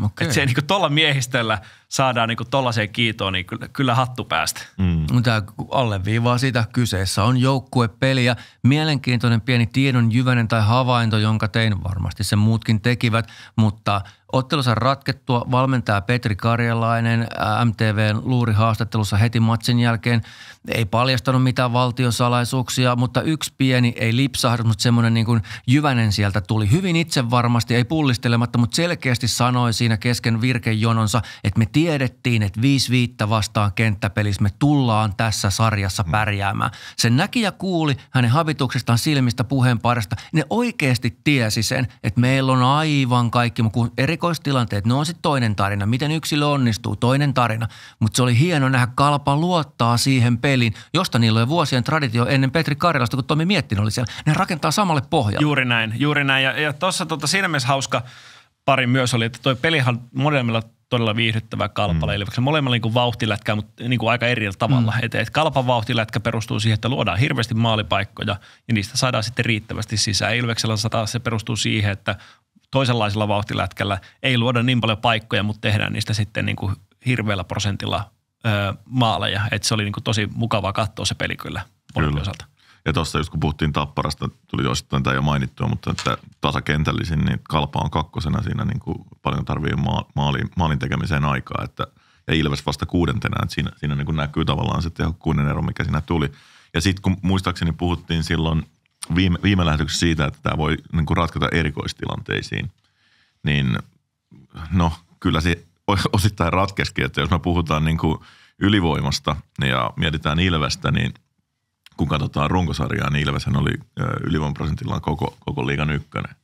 Okay. Että se ei niin tuolla miehistöllä – saadaan niinku tuollaiseen kiitoon, niin kyllä, kyllä hattu päästä. Mm. Tämä alleviivaa sitä. Kyseessä on joukkuepeli ja mielenkiintoinen pieni tiedon jyvänen tai havainto, jonka tein. Varmasti se muutkin tekivät, mutta ottelussa ratkettua valmentaja Petri Karjalainen MTVn luurihaastattelussa heti matsin jälkeen ei paljastanut mitään valtiosalaisuuksia, mutta yksi pieni, ei lipsahda, mutta semmoinen niin kuin jyvänen sieltä tuli. Hyvin itse varmasti, ei pullistelematta, mutta selkeästi sanoi siinä kesken virkejononsa, että me tiedettiin, että 5 viittä vastaan kenttäpelissä me tullaan tässä sarjassa hmm. pärjäämään. Sen näki ja kuuli hänen habituksestaan, silmistä, puheenparasta. Ne oikeasti tiesi sen, että meillä on aivan kaikki, kun erikoistilanteet, ne on sitten toinen tarina. Miten yksilö onnistuu, toinen tarina. Mutta se oli hieno nähdä Kalpa luottaa siihen peliin, josta niillä oli vuosien traditio ennen Petri Karjalasta, kun Tomi Miettinen oli siellä. Ne rakentaa samalle pohjalle. Juuri näin, juuri näin. Ja, ja tuossa tota, siinä mielessä hauska pari myös oli, että toi pelihan modernilla todella viihdyttävä kalpale. Mm. Eli vaikka molemmilla niin kuin vauhtilätkää, mutta niin kuin aika eri tavalla mm. et Kalpan vauhtilätkä perustuu siihen, että luodaan hirveästi maalipaikkoja ja niistä saadaan sitten riittävästi sisään. Ilveksellä se perustuu siihen, että toisenlaisella vauhtilätkällä ei luoda niin paljon paikkoja, mutta tehdään niistä sitten niin kuin hirveällä prosentilla ö, maaleja. Et se oli niin kuin tosi mukavaa katsoa se peli kyllä, kyllä. Ja tuossa just kun puhuttiin Tapparasta, tuli osittain tämä jo mainittua, mutta että tasakentällisin, niin Kalpa on kakkosena siinä niin kuin paljon tarvii maali maalin tekemiseen aikaa, että ja Ilves vasta kuudentena, että siinä, siinä niin kuin näkyy tavallaan se tehokkuuden ero, mikä siinä tuli. Ja sitten kun muistaakseni puhuttiin silloin viime, viime lähetyksessä siitä, että tämä voi niin kuin ratkata erikoistilanteisiin, niin no kyllä se osittain ratkeskin, että jos me puhutaan niin kuin ylivoimasta ja mietitään Ilvestä, niin – kun katsotaan runkosarjaa, niin Ilveshän oli prosentillaan koko, koko liigan ykkönen.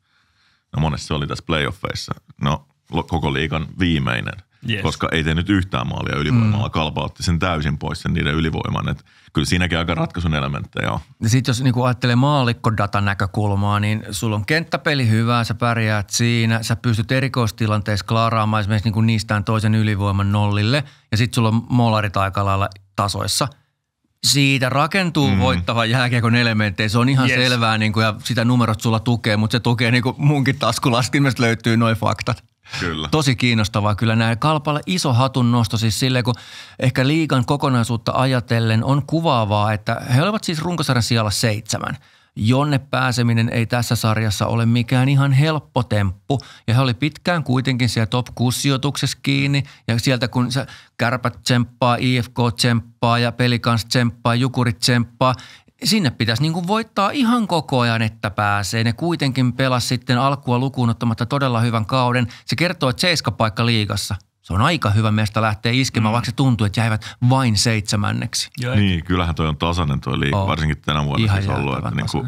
No monessa se oli tässä playoffeissa. No koko liigan viimeinen, yes. koska ei tehnyt yhtään maalia ylivoimalla. Mm. Kalpa otti sen täysin pois sen niiden ylivoiman. Et kyllä siinäkin aika ratkaisun elementtejä on. Ja sitten jos niinku ajattelee maallikkodatan näkökulmaa, niin sulla on kenttäpeli hyvää, sä pärjäät siinä. Sä pystyt erikoistilanteessa klaaraamaan esimerkiksi niinku niistään toisen ylivoiman nollille. Ja sitten sulla on molarit aika lailla tasoissa – siitä rakentuu mm. voittava jääkiekon elementti, se on ihan yes. selvää niin kuin, ja sitä numerot sulla tukee, mutta se tukee niin kuin munkin taskulaskimesta löytyy noin faktat. Kyllä. Tosi kiinnostavaa kyllä näin. kalpalla iso hatun nosto siis sille, kun ehkä liikan kokonaisuutta ajatellen on kuvaavaa, että he olivat siis runkosarjan sijalla seitsemän – jonne pääseminen ei tässä sarjassa ole mikään ihan helppo temppu. Ja he oli pitkään kuitenkin siellä top 6 sijoituksessa kiinni ja sieltä kun se kärpät tsemppaa, IFK tsemppaa ja pelikans tsemppaa, jukurit tsemppaa, sinne pitäisi niin kuin voittaa ihan koko ajan, että pääsee. Ne kuitenkin pelas sitten alkua lukuun ottamatta todella hyvän kauden. Se kertoo, että seiskapaikka liigassa – se on aika hyvä meistä lähteä iskemään, mm. vaikka se tuntuu, että jäivät vain seitsemänneksi. Jäi. Niin, kyllähän toi on tasainen toi liikka, oh. varsinkin tänä vuonna Ihan siis ollut. Että niinku,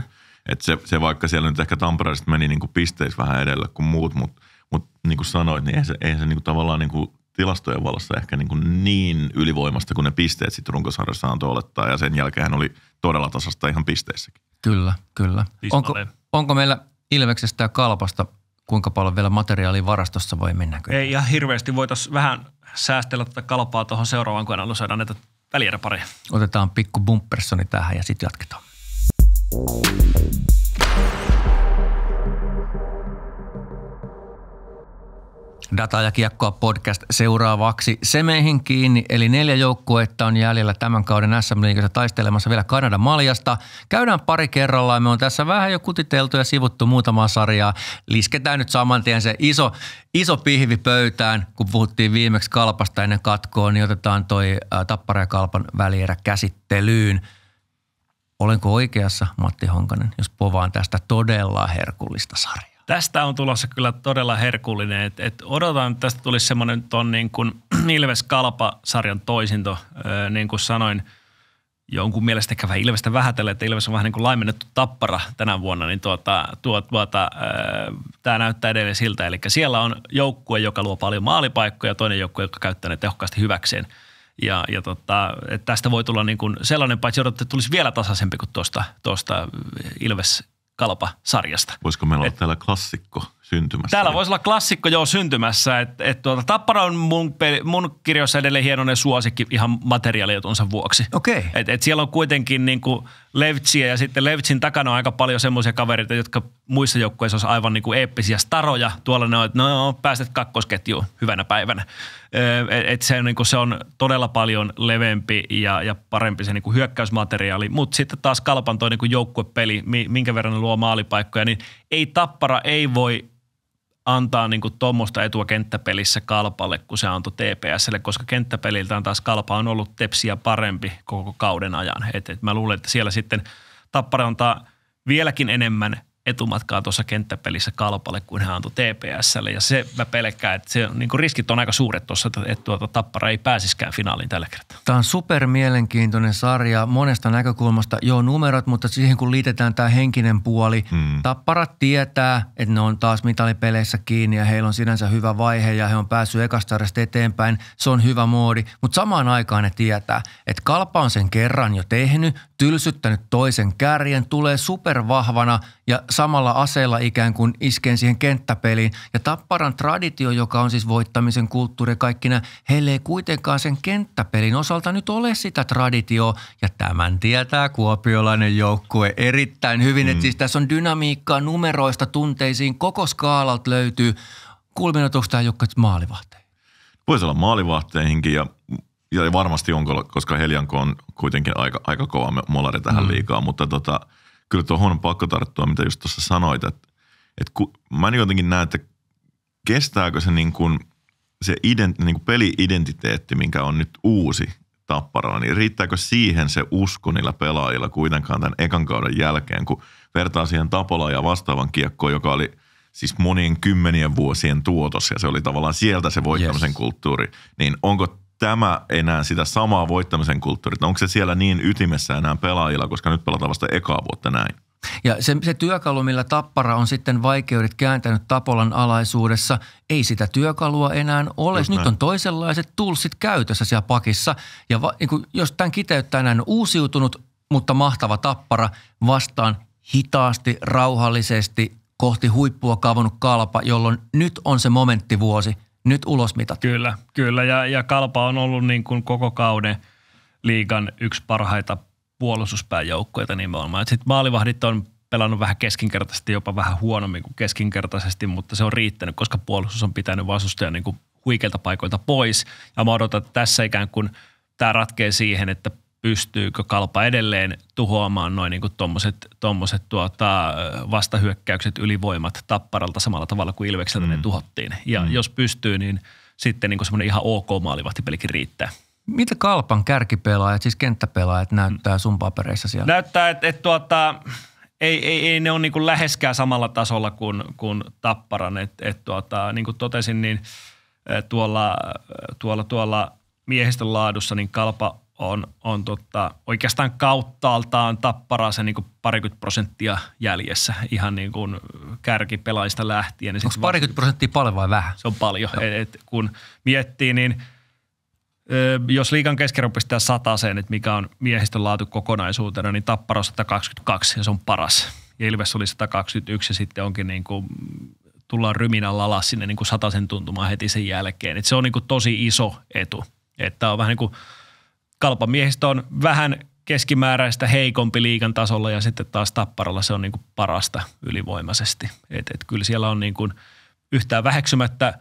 et se, se, vaikka siellä nyt ehkä Tampereesta meni niinku pisteissä vähän edellä kuin muut, mutta mut, niin kuin sanoit, niin eihän se, eihän se niinku tavallaan niinku tilastojen valossa ehkä niinku niin ylivoimasta kuin ne pisteet sitten runkosarjassa antoi olettaa. Ja sen jälkeen oli todella tasasta ihan pisteissäkin. Kyllä, kyllä. Onko, onko meillä Ilveksestä ja Kalpasta – kuinka paljon vielä materiaalia varastossa voi mennä? Ei ihan hirveästi. Voitaisiin vähän säästellä tätä kalpaa tuohon seuraavaan, kun analysoidaan näitä välijäräpareja. Otetaan pikku bumpersoni tähän ja sitten jatketaan. Data ja kiekkoa podcast seuraavaksi. Se meihin kiinni, eli neljä joukkuetta on jäljellä tämän kauden SM Liigassa taistelemassa vielä Kanadan maljasta. Käydään pari kerrallaan, me on tässä vähän jo kutiteltu ja sivuttu muutamaa sarjaa. Lisketään nyt saman tien se iso, iso pihvi pöytään, kun puhuttiin viimeksi kalpasta ennen katkoa, niin otetaan toi äh, Tappara ja kalpan välierä käsittelyyn. Olenko oikeassa, Matti Honkanen, jos povaan tästä todella herkullista sarjaa? tästä on tulossa kyllä todella herkullinen. Et, et odotan, että tästä tulisi semmoinen tuon niin kuin *clears throat* Ilves Kalpa-sarjan toisinto, Ö, niin kuin sanoin – jonkun mielestä ehkä vähän Ilvestä vähätellä, että Ilves on vähän niin kuin laimennettu tappara tänä vuonna, niin tuota, tuota, tuota, tämä näyttää edelleen siltä. Eli siellä on joukkue, joka luo paljon maalipaikkoja ja toinen joukkue, joka käyttää ne tehokkaasti hyväkseen. Ja, ja tota, että tästä voi tulla niin kuin sellainen, paitsi odottaa, että tulisi vielä tasaisempi kuin tuosta, tuosta Ilves, kalpasarjasta. Voisiko meillä et, olla täällä klassikko syntymässä? Täällä voisi olla klassikko joo syntymässä. Et, et tuota, Tappara on mun, mun kirjoissa edelleen hienoinen suosikki ihan materiaaliotunsa vuoksi. Okei. Okay. Et, et siellä on kuitenkin niin kuin Levtsiä ja sitten Levtsin takana on aika paljon semmoisia kavereita, jotka – muissa joukkueissa olisi aivan niin kuin eeppisiä staroja. Tuolla ne on, että no pääset kakkosketjuun hyvänä päivänä. Et se, niin kuin, se on todella paljon leveämpi ja, ja parempi se niin kuin hyökkäysmateriaali. Mutta sitten taas Kalpan tuo niin joukkuepeli, minkä verran ne luo maalipaikkoja, niin ei Tappara ei voi antaa niin kuin tuommoista etua kenttäpelissä Kalpalle, kun se antoi TPSlle, koska kenttäpeliltään taas Kalpa on ollut tepsiä parempi koko kauden ajan. Et, et mä luulen, että siellä sitten Tappara antaa vieläkin enemmän – etumatkaa tuossa kenttäpelissä kalpalle, kun hän antoi TPSlle. Ja se mä pelkään, että se, niin kuin riskit on aika suuret tuossa, että, että tuota, Tappara ei pääsiskään finaaliin tällä kertaa. Tämä on super mielenkiintoinen sarja monesta näkökulmasta. Joo, numerot, mutta siihen kun liitetään tämä henkinen puoli. Hmm. Tappara tietää, että ne on taas mitalipeleissä kiinni ja heillä on sinänsä hyvä vaihe ja he on päässyt ekasta eteenpäin. Se on hyvä moodi, mutta samaan aikaan ne tietää, että kalpa on sen kerran jo tehnyt, tylsyttänyt toisen kärjen, tulee supervahvana – ja samalla aseella ikään kuin iskeen siihen kenttäpeliin. Ja Tapparan traditio, joka on siis voittamisen kulttuuri ja kaikki nämä, heille ei kuitenkaan sen kenttäpelin osalta nyt ole sitä traditioa. Ja tämän tietää kuopiolainen joukkue erittäin hyvin. Mm. Että siis tässä on dynamiikkaa numeroista tunteisiin, koko skaalalta löytyy. Kulminoituuko tämä Jukka maalivahteen? Voisi olla maalivahteihinkin ja ja varmasti onko koska Helianko on kuitenkin aika, aika kova molari tähän mm. liikaa, mutta tota – kyllä tuohon on pakko tarttua, mitä just tuossa sanoit, että, että kun, mä niin jotenkin näen, että kestääkö se, niin kuin, se ident, niin kuin peli-identiteetti, minkä on nyt uusi tapparalla, niin riittääkö siihen se usko niillä pelaajilla kuitenkaan tämän ekan kauden jälkeen, kun vertaa siihen Tapola ja vastaavan kiekkoon, joka oli siis monien kymmenien vuosien tuotos ja se oli tavallaan sieltä se voittamisen yes. kulttuuri, niin onko tämä enää sitä samaa voittamisen kulttuuria? Onko se siellä niin ytimessä enää pelaajilla, koska nyt pelataan vasta ekaa vuotta näin? Ja se, se työkalu, millä Tappara on sitten vaikeudet kääntänyt Tapolan alaisuudessa, ei sitä työkalua enää ole. Just Nyt näin. on toisenlaiset tulsit käytössä siellä pakissa. Ja va, niin kuin, jos tämän kiteyttää näin uusiutunut, mutta mahtava Tappara vastaan hitaasti, rauhallisesti kohti huippua kavannut kalpa, jolloin nyt on se momenttivuosi – nyt ulos mitä Kyllä, kyllä. Ja, ja Kalpa on ollut niin kuin koko kauden liigan yksi parhaita puolustuspääjoukkoita nimenomaan. Sitten maalivahdit on pelannut vähän keskinkertaisesti, jopa vähän huonommin kuin keskinkertaisesti, mutta se on riittänyt, koska puolustus on pitänyt vastustajan niin huikeilta paikoilta pois. Ja mä odotan, että tässä ikään kuin tämä ratkee siihen, että pystyykö kalpa edelleen tuhoamaan noin niin tuommoiset tommoset tuota, vastahyökkäykset, ylivoimat tapparalta samalla tavalla kuin Ilvekseltä mm. ne tuhottiin. Ja mm. jos pystyy, niin sitten niin semmoinen ihan ok maalivahtipelikin riittää. Mitä kalpan kärkipelaajat, siis kenttäpelaajat näyttää sun papereissa siellä? Näyttää, että et tuota, ei, ei, ei, ne ole niin läheskään samalla tasolla kuin, kuin Tapparan. Et, et tuota, niin kuin totesin, niin eh, tuolla, tuolla, tuolla miehistön laadussa niin kalpa on, on totta, oikeastaan kauttaaltaan tapparaa se niin kuin parikymmentä prosenttia jäljessä ihan niin kuin kärkipelaajista lähtien. Niin Onko parikymmentä prosenttia paljon vai vähän? Se on paljon. Et, kun miettii, niin jos liikan keskero pistää sataseen, että mikä on miehistön laatu kokonaisuutena, niin tappara on 122 ja se on paras. Ja Ilves oli 121 ja sitten onkin niin kuin tullaan ryminällä alas sinne niin kuin sen tuntumaan heti sen jälkeen. Et se on niin kuin tosi iso etu. Että on vähän niin kuin – kalpamiehistö on vähän keskimääräistä heikompi liikan tasolla ja sitten taas tapparalla se on niin kuin parasta ylivoimaisesti. Et, et kyllä siellä on niin kuin yhtään väheksymättä –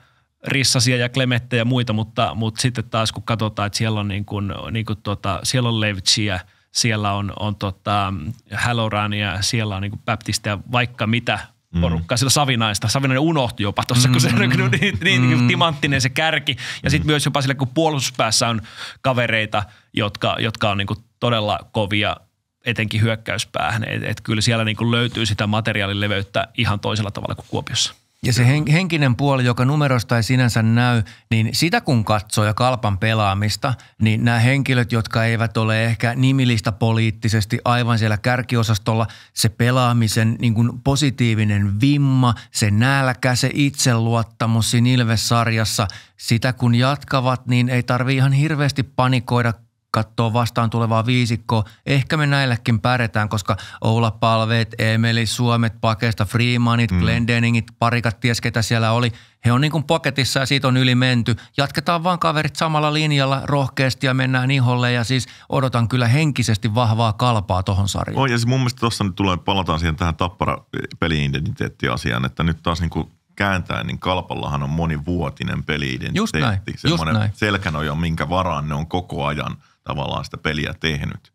rissasia ja klemettejä ja muita, mutta, mutta sitten taas kun katsotaan, että siellä on, niin kuin, niin kuin tuota, siellä on Levtsiä, siellä on, on tota, Halorania, siellä on niin kuin Baptistia, vaikka mitä Mm-hmm. porukkaa, mm. sitä Savinaista. Savinainen unohtui jopa tuossa, kun se on mm. Mm-hmm. niin, niin mm. Mm-hmm. timanttinen se kärki. Ja sitten mm. myös jopa sille, kun puolustuspäässä on kavereita, jotka, jotka on niin kuin todella kovia etenkin hyökkäyspäähän. Et, et kyllä siellä niin kuin löytyy sitä materiaalileveyttä ihan toisella tavalla kuin Kuopiossa. Ja se henkinen puoli, joka numerosta ei sinänsä näy, niin sitä kun katsoo ja kalpan pelaamista, niin nämä henkilöt, jotka eivät ole ehkä nimilistä poliittisesti aivan siellä kärkiosastolla, se pelaamisen niin kuin positiivinen vimma, se nälkä, se itseluottamus siinä Ilves-sarjassa, sitä kun jatkavat, niin ei tarvi ihan hirveästi panikoida – katsoa vastaan tulevaa viisikkoa. Ehkä me näilläkin pärjätään, koska Oula Palveet, Emeli, Suomet, Pakesta, Freemanit, mm. Glendeningit, parikat, ties ketä siellä oli. He on niin kuin paketissa ja siitä on yli menty. Jatketaan vaan kaverit samalla linjalla rohkeasti ja mennään iholle ja siis odotan kyllä henkisesti vahvaa kalpaa tohon sarjaan. On ja siis mun mielestä tuossa nyt tulee, palataan siihen tähän tappara asiaan että nyt taas niin kuin kääntää, niin kalpallahan on monivuotinen peliidentiteetti. Just näin, just näin. selkänoja, minkä varaan ne on koko ajan tavallaan sitä peliä tehnyt.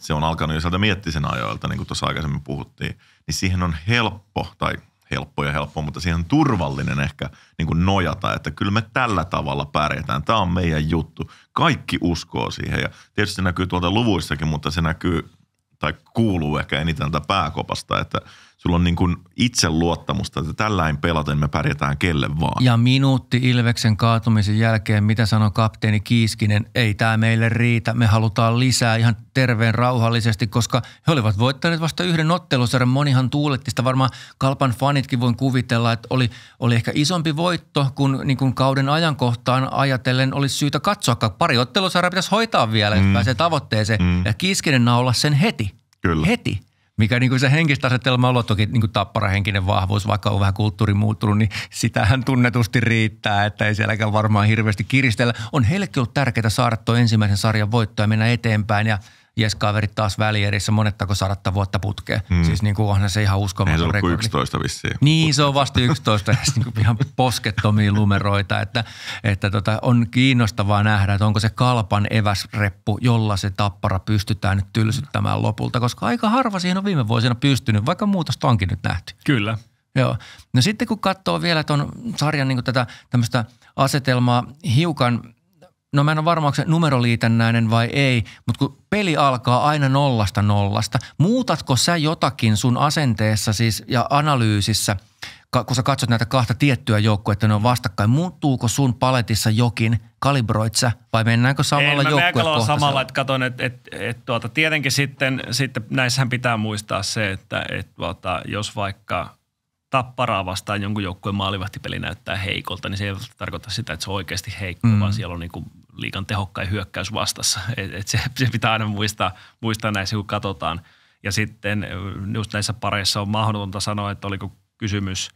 se on alkanut jo sieltä miettisen ajoilta, niin kuin tuossa aikaisemmin puhuttiin. Niin siihen on helppo, tai helppo ja helppo, mutta siihen on turvallinen ehkä niin kuin nojata, että kyllä me tällä tavalla pärjätään. Tämä on meidän juttu. Kaikki uskoo siihen ja tietysti se näkyy tuolta luvuissakin, mutta se näkyy tai kuuluu ehkä eniten tätä pääkopasta, että – sulla on niin kuin luottamusta, että tälläin pelaten me pärjätään kelle vaan. Ja minuutti Ilveksen kaatumisen jälkeen, mitä sanoi kapteeni Kiiskinen, ei tämä meille riitä, me halutaan lisää ihan terveen rauhallisesti, koska he olivat voittaneet vasta yhden ottelusarjan. Monihan tuuletti sitä, varmaan Kalpan fanitkin voin kuvitella, että oli, oli ehkä isompi voitto, kun niin kuin kauden ajankohtaan ajatellen olisi syytä katsoa, pari ottelusarjaa pitäisi hoitaa vielä, mm. pääsee tavoitteeseen. Mm. Ja Kiiskinen naula sen heti. Kyllä. Heti mikä niin kuin se henkistä asetelma on ollut toki niin kuin tapparahenkinen vahvuus, vaikka on vähän kulttuuri muuttunut, niin sitähän tunnetusti riittää, että ei sielläkään varmaan hirveästi kiristellä. On heillekin ollut tärkeää saada tuo ensimmäisen sarjan voitto ja mennä eteenpäin ja – jeskaverit taas välierissä monettako sadatta vuotta putkeen. Mm. Siis niin kuin onhan se ihan uskomaton rekordi. 11 vissiin. Niin, se on vasta 11 niin kuin ihan poskettomia lumeroita. että, että tota, on kiinnostavaa nähdä, että onko se kalpan eväsreppu, jolla se tappara pystytään nyt tylsyttämään lopulta, koska aika harva siihen on viime vuosina pystynyt, vaikka muutosta onkin nyt nähty. Kyllä. Joo. No sitten kun katsoo vielä tuon sarjan niin tätä tämmöistä asetelmaa hiukan – no mä en ole varma, onko se numeroliitännäinen vai ei, mutta kun peli alkaa aina nollasta nollasta, muutatko sä jotakin sun asenteessa siis ja analyysissä, kun sä katsot näitä kahta tiettyä joukkoa, että ne on vastakkain, muuttuuko sun paletissa jokin, kalibroit sä vai mennäänkö samalla joukkueen Ei, mä samalla, että katson, että et, et, tuota, tietenkin sitten, sitten näissähän pitää muistaa se, että et, tuota, jos vaikka – tapparaa vastaan jonkun joukkueen maalivahtipeli näyttää heikolta, niin se ei tarkoita sitä, että se on oikeasti heikko, mm. vaan siellä on niin kuin liikan tehokkain hyökkäys vastassa. *laughs* Et, et se, se pitää aina muistaa, muistaa näissä, kun katsotaan. Ja sitten just näissä pareissa on mahdotonta sanoa, että oliko kysymys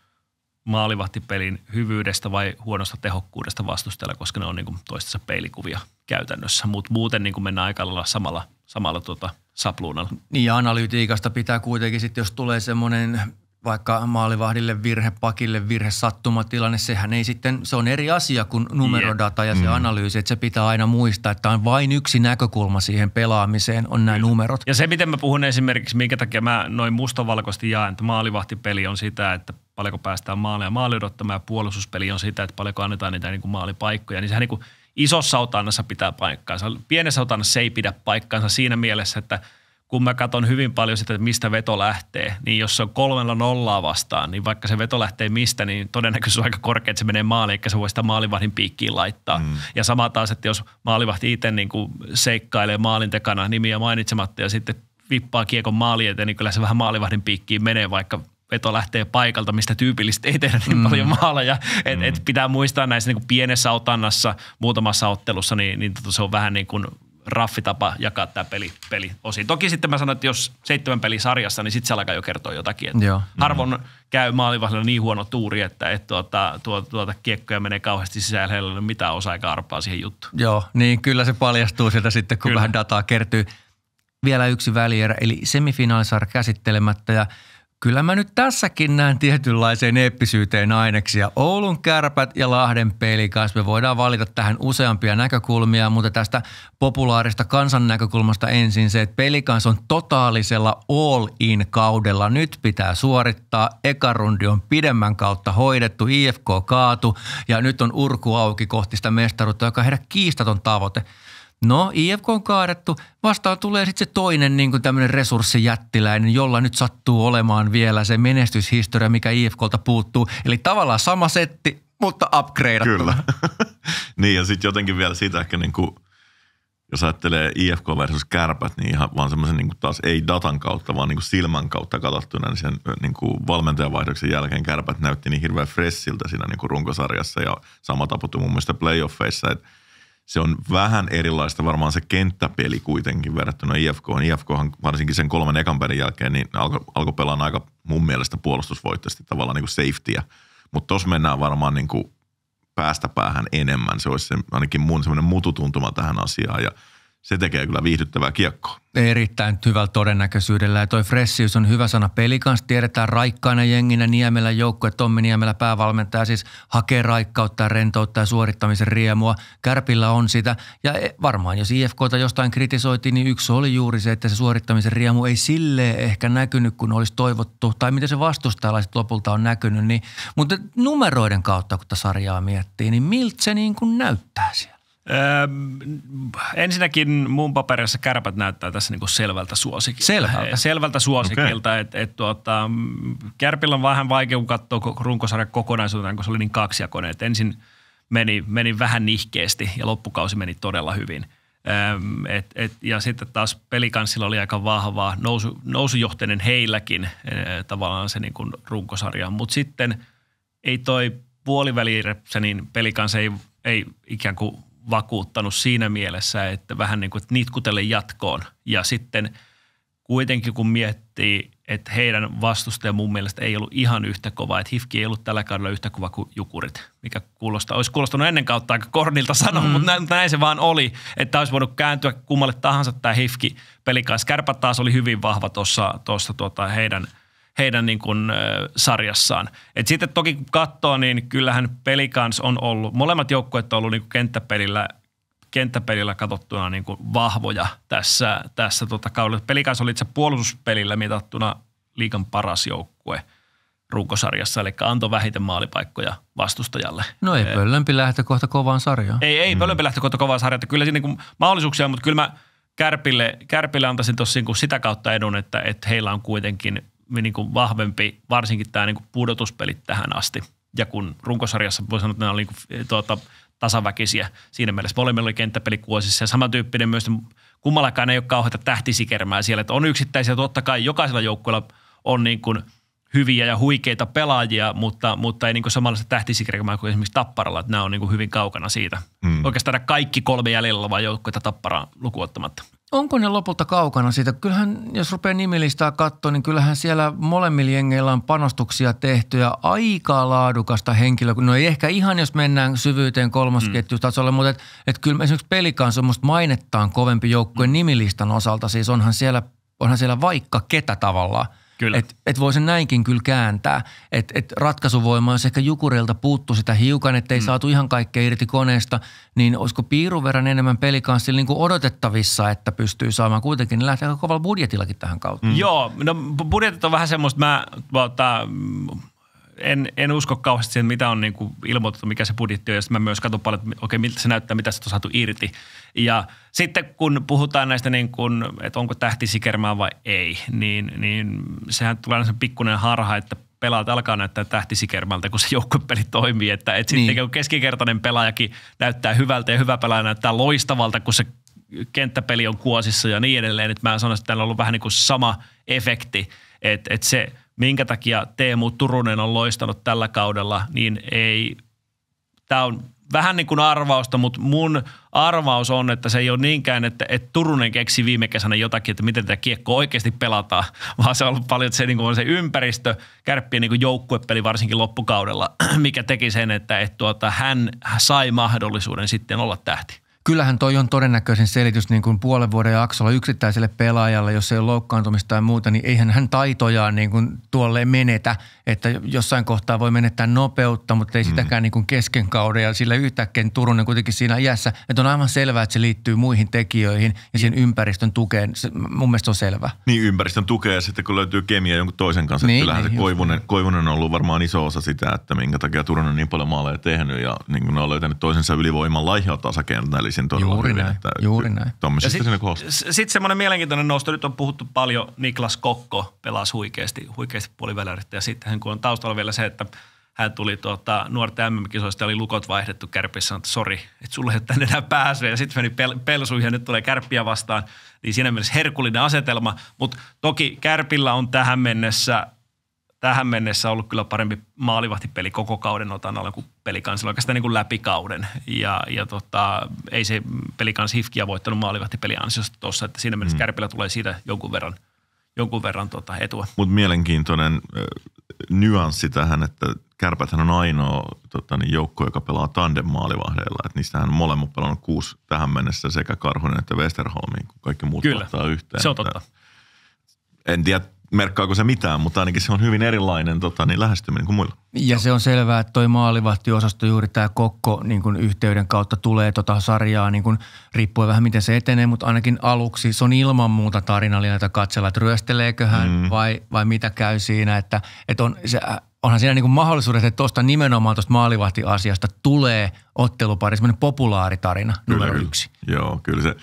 maalivahtipelin hyvyydestä vai huonosta tehokkuudesta vastustella, koska ne on niin toistensa peilikuvia käytännössä. Mutta muuten niin kuin mennään aika lailla samalla, samalla tuota sapluunalla. Niin ja analytiikasta pitää kuitenkin sitten, jos tulee semmoinen vaikka maalivahdille virhe, pakille virhe, sattumatilanne, sehän ei sitten, se on eri asia kuin numerodata ja se mm. analyysi, että se pitää aina muistaa, että on vain yksi näkökulma siihen pelaamiseen, on nämä numerot. Ja se, miten mä puhun esimerkiksi, minkä takia mä noin mustavalkoisesti jaan, että maalivahtipeli on sitä, että paljonko päästään maaleja maali odottamaan ja puolustuspeli on sitä, että paljonko annetaan niitä niin kuin maalipaikkoja, niin sehän niin kuin isossa otannassa pitää paikkaansa. Pienessä otannassa se ei pidä paikkaansa siinä mielessä, että – kun mä katson hyvin paljon sitä, että mistä veto lähtee, niin jos se on kolmella nollaa vastaan, niin vaikka se veto lähtee mistä, niin todennäköisyys on aika korkea, että se menee maaliin, eikä se voi sitä maalivahdin piikkiin laittaa. Mm. Ja sama taas, että jos maalivahti itse niin kuin seikkailee maalin tekana nimiä mainitsematta ja sitten vippaa kiekon maali eteen, niin kyllä se vähän maalivahdin piikkiin menee, vaikka veto lähtee paikalta, mistä tyypillisesti ei tehdä niin mm. paljon maaleja. Et, mm. et pitää muistaa näissä niin kuin pienessä otannassa, muutamassa ottelussa, niin, niin tota se on vähän niin kuin raffi tapa jakaa tämä peli, peli osiin. Toki sitten mä sanoin, että jos seitsemän peli sarjassa, niin sitten se alkaa jo kertoa jotakin. Että Joo. Mm. Harvoin mm. käy maalivahdella niin huono tuuri, että et tuota, tuota, tuota kiekkoja menee kauheasti sisään, heillä ei ole mitään osaa eikä arpaa siihen juttuun. Joo, niin kyllä se paljastuu sieltä sitten, kun kyllä. vähän dataa kertyy. Vielä yksi välierä, eli semifinaalisarja käsittelemättä ja – Kyllä mä nyt tässäkin näen tietynlaiseen eeppisyyteen aineksia. Oulun kärpät ja Lahden pelikas. Me voidaan valita tähän useampia näkökulmia, mutta tästä populaarista kansan näkökulmasta ensin se, että pelikans on totaalisella all-in kaudella. Nyt pitää suorittaa. Eka rundi on pidemmän kautta hoidettu. IFK kaatu ja nyt on urku auki kohti sitä mestaruutta, joka on heidän kiistaton tavoite – No, IFK on kaadettu. Vastaan tulee sitten se toinen niin tämmöinen resurssijättiläinen, jolla nyt sattuu olemaan vielä se menestyshistoria, mikä IFKlta puuttuu. Eli tavallaan sama setti, mutta upgradeattu. Kyllä. *laughs* niin ja sitten jotenkin vielä sitä ehkä niin kuin, jos ajattelee IFK versus kärpät, niin ihan vaan semmoisen niin taas ei datan kautta, vaan niin kuin silmän kautta katsottuna, niin sen niin kuin valmentajavaihdoksen jälkeen kärpät näytti niin hirveän fressiltä siinä niin kuin runkosarjassa ja sama tapahtui mun mielestä playoffeissa, että – se on vähän erilaista varmaan se kenttäpeli kuitenkin verrattuna IFK. IFKhan varsinkin sen kolmen ekan pelin jälkeen niin alkoi alko pelaa aika mun mielestä puolustusvoittaisesti tavallaan niin safetyä. Mutta tuossa mennään varmaan niin kuin päästä päähän enemmän. Se olisi se, ainakin mun semmoinen mututuntuma tähän asiaan. Ja – se tekee kyllä viihdyttävää kiekkoa. Erittäin hyvällä todennäköisyydellä. Ja toi Fressius on hyvä sana. Peli kanssa tiedetään raikkaana jenginä niemellä joukkue, Tommi niemellä päävalmentaja siis hakee raikkautta, rentoutta ja suorittamisen riemua. Kärpillä on sitä. Ja e, varmaan jos IFKta jostain kritisoitiin, niin yksi oli juuri se, että se suorittamisen riemu ei sille ehkä näkynyt, kun olisi toivottu. Tai miten se vastustajalaiset lopulta on näkynyt. Niin, mutta numeroiden kautta, kun sarjaa miettii, niin miltä se niin kuin näyttää siellä? Öö, ensinnäkin mun paperissa kärpät näyttää tässä niinku selvältä suosikilta. Selvältä? Selvältä suosikilta. Okay. Et, et tuota, kärpillä on vähän vaikea katsoo runkosarjan kokonaisuuteen, kun se oli niin kaksi Et ensin meni, meni vähän nihkeesti ja loppukausi meni todella hyvin. Öö, et, et, ja sitten taas pelikanssilla oli aika vahvaa nousu, nousujohteinen heilläkin öö, tavallaan se niinku runkosarja. Mutta sitten ei toi puoliväli niin pelikans ei, ei ikään kuin vakuuttanut siinä mielessä, että vähän niin kuin nitkutelle jatkoon. Ja sitten kuitenkin kun miettii, että heidän vastustaja mun mielestä ei ollut ihan yhtä kova, että Hifki ei ollut tällä kaudella yhtä kova kuin Jukurit, mikä kuulostaa, olisi kuulostanut ennen kautta aika kornilta sanoa, mm. mutta näin, näin se vaan oli, että olisi voinut kääntyä kummalle tahansa tämä Hifki peli kanssa. Kärpät taas oli hyvin vahva tuossa tuota, heidän – heidän niin kuin, äh, sarjassaan. Et sitten toki kun katsoo, niin kyllähän pelikans on ollut, molemmat joukkueet on ollut niin kuin kenttäpelillä kenttäpelillä katsottuna niin kuin vahvoja tässä, tässä tota kaudella. Pelikans oli itse puolustuspelillä mitattuna liikan paras joukkue runkosarjassa, eli antoi vähiten maalipaikkoja vastustajalle. No ei pöllömpi lähtökohta kovaan sarjaan. Ei, ei mm. pöllömpi lähtökohta kovaan sarjaan. Että kyllä siinä niin mahdollisuuksia, mutta kyllä mä Kärpille, Kärpille antaisin tosiaan niin sitä kautta edun, että, että heillä on kuitenkin niin kuin vahvempi, varsinkin tämä niin kuin pudotuspelit tähän asti. Ja kun runkosarjassa voi sanoa, että nämä olivat niin e, tuota, tasaväkisiä siinä mielessä. Molemmilla oli kenttäpeli kuosissa ja samantyyppinen myös kummallakaan ei ole kauheita tähtisikermää siellä. Että on yksittäisiä, totta kai jokaisella joukkueella on niin kuin hyviä ja huikeita pelaajia, mutta, mutta ei niin kuin se tähtisikermää kuin esimerkiksi Tapparalla, että nämä on niin kuin hyvin kaukana siitä. Hmm. Oikeastaan kaikki kolme jäljellä olevaa joukkuetta Tapparaa lukuottamatta onko ne lopulta kaukana siitä? Kyllähän, jos rupeaa nimilistaa katsoa, niin kyllähän siellä molemmilla jengeillä on panostuksia tehty ja aika laadukasta henkilöä. No ei ehkä ihan, jos mennään syvyyteen kolmosketjutasolle, mm. mutta et, et kyllä esimerkiksi pelikanssa on musta mainettaan kovempi joukkueen mm. nimilistan osalta. Siis onhan siellä, onhan siellä vaikka ketä tavallaan – Kyllä. Et, et voi sen näinkin kyllä kääntää. Et, et ratkaisuvoima, jos ehkä Jukurilta puuttu sitä hiukan, ettei mm. saatu ihan kaikkea irti koneesta, niin olisiko piirun verran enemmän pelikanssilla niin kuin odotettavissa, että pystyy saamaan kuitenkin, niin lähtee kovalla budjetillakin tähän kautta. Mm. Joo, no budjetit on vähän semmoista, mä, tää, mm, en, en usko kauheasti siihen, mitä on niin kuin ilmoitettu, mikä se budjetti on. Ja sitten mä myös katson paljon, että okei, miltä se näyttää, mitä se on saatu irti. Ja sitten kun puhutaan näistä, niin kuin, että onko tähti sikermää vai ei, niin, niin sehän tulee aina se pikkuinen harha, että pelaat alkaa näyttää tähtisikermältä, kun se joukkopeli toimii. Että, et sitten niin. kun niinku keskikertainen pelaajakin näyttää hyvältä ja hyvä pelaaja näyttää loistavalta, kun se kenttäpeli on kuosissa ja niin edelleen. Että mä sanoisin, että täällä on ollut vähän niin kuin sama efekti, että, että se – minkä takia Teemu Turunen on loistanut tällä kaudella, niin ei, tämä on vähän niin kuin arvausta, mutta mun arvaus on, että se ei ole niinkään, että, että Turunen keksi viime kesänä jotakin, että miten tätä kiekko oikeasti pelataan, *laughs* vaan se on ollut paljon se, niin kuin on se ympäristö, kärppien niin kuin joukkuepeli varsinkin loppukaudella, *clears throat* mikä teki sen, että, että tuota, hän sai mahdollisuuden sitten olla tähti kyllähän toi on todennäköisin selitys niin kuin puolen vuoden jaksolla yksittäiselle pelaajalle, jos ei ole loukkaantumista tai muuta, niin eihän hän taitojaan niin kuin tuolle menetä, että jossain kohtaa voi menettää nopeutta, mutta ei mm. sitäkään niin kuin kesken kauden ja sillä yhtäkkiä Turunen kuitenkin siinä iässä, että on aivan selvää, että se liittyy muihin tekijöihin ja sen ympäristön tukeen, se, mun mielestä on selvä. Niin ympäristön tukea ja sitten kun löytyy kemia jonkun toisen kanssa, niin, kyllähän niin, se Koivunen, niin. Koivunen on ollut varmaan iso osa sitä, että minkä takia Turunen on niin paljon maaleja tehnyt ja niin ne on löytänyt toisensa ylivoiman laihalta tasakentällä sen todella juuri hyvin. Näin, että juuri näin. Sitten sit, sit semmoinen mielenkiintoinen nosto. Nyt on puhuttu paljon, Niklas Kokko pelasi huikeasti, huikeasti puolivälärit. Ja Sitten kun on taustalla vielä se, että hän tuli tuota, nuorten MM-kisoista, oli lukot vaihdettu kärpissä, sanoi, että sori, että sulle ei tänne enää pääsyä. Ja sitten meni pel- pelsuihin ja nyt tulee kärppiä vastaan. Niin siinä mielessä herkullinen asetelma, mutta toki kärpillä on tähän mennessä tähän mennessä ollut kyllä parempi maalivahtipeli koko kauden otanalla kuin pelikansilla, oikeastaan niin kuin läpikauden. Ja, ja tota, ei se pelikans hifkiä voittanut maalivahtipeli ansiosta tuossa, että siinä mielessä mm. Kärpillä tulee siitä jonkun verran, jonkun verran tota etua. Mutta mielenkiintoinen nyanssi tähän, että Kärpäthän on ainoa tota, niin joukko, joka pelaa tandem maalivahdeilla. että niistähän on molemmat pelannut kuusi tähän mennessä sekä Karhunen että Westerholmiin, kun kaikki muut Kyllä. ottaa yhteen. se on totta. En tiedä, merkkaako se mitään, mutta ainakin se on hyvin erilainen tota, niin lähestyminen kuin muilla. Ja se on selvää, että toi maalivahtiosasto juuri tämä kokko niin kun yhteyden kautta tulee tota sarjaa, niin kun, riippuen vähän miten se etenee, mutta ainakin aluksi se on ilman muuta tarinallinen, katsella, että ryösteleekö hän mm. vai, vai mitä käy siinä, että, että on se äh, onhan siinä niin mahdollisuudet, että tuosta nimenomaan tuosta maalivahtiasiasta tulee ottelupari, semmoinen populaaritarina numero kyllä. yksi. Joo, kyllä se –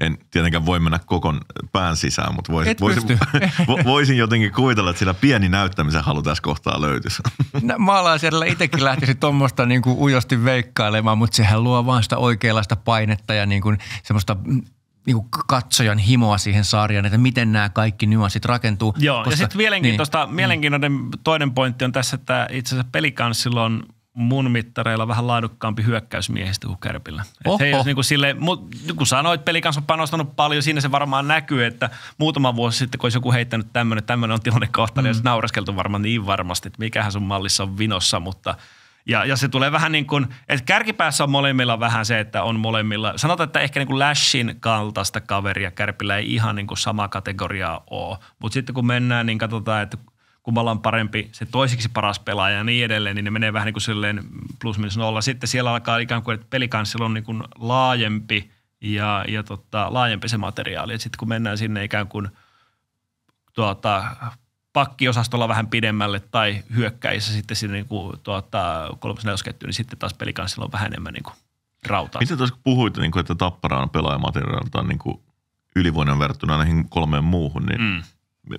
en tietenkään voi mennä kokon pään sisään, mutta voisin, voisin, *laughs* voisin jotenkin kuvitella, että sillä pieni näyttämisen halu tässä kohtaa löytyisi. *laughs* No, maalaisjärjellä itsekin lähtisi tuommoista niin kuin ujosti veikkailemaan, mutta sehän luo vaan sitä oikeanlaista painetta ja niin kuin semmoista mm, niin kuin katsojan himoa siihen sarjaan, että miten nämä kaikki nyanssit rakentuu. Joo, koska, ja sitten mielenkiintoista, niin, mm. mielenkiintoinen toinen pointti on tässä, että itse asiassa pelikanssilla on – mun mittareilla vähän laadukkaampi hyökkäysmiehistä kuin Kärpillä. Et he jos niin kuin sille, kun sanoit, peli kanssa on panostanut paljon, siinä se varmaan näkyy, että muutama vuosi sitten, kun olisi joku heittänyt tämmöinen, tämmöinen on tilanne kohta, mm. niin olisi varmaan niin varmasti, että mikähän sun mallissa on vinossa, mutta ja, ja se tulee vähän niin kuin, että kärkipäässä on molemmilla vähän se, että on molemmilla, sanotaan, että ehkä niin kuin Lashin kaltaista kaveria kärpillä ei ihan niin kuin sama kategoriaa ole, mutta sitten kun mennään, niin katsotaan, että kummalla on parempi, se toiseksi paras pelaaja ja niin edelleen, niin ne menee vähän niin kuin silleen plus minus nolla. Sitten siellä alkaa ikään kuin, että pelikanssilla on niin kuin laajempi ja, ja tota, laajempi se materiaali. Sitten kun mennään sinne ikään kuin tuota, pakkiosastolla vähän pidemmälle tai hyökkäissä sitten sinne niin kuin, tuota, 3 niin sitten taas pelikanssilla on vähän enemmän niin kuin rautaa. Mitä tuossa puhuit, niin kuin, että Tappara on pelaajamateriaaliltaan niin kuin ylivoiman verrattuna näihin kolmeen muuhun, niin mm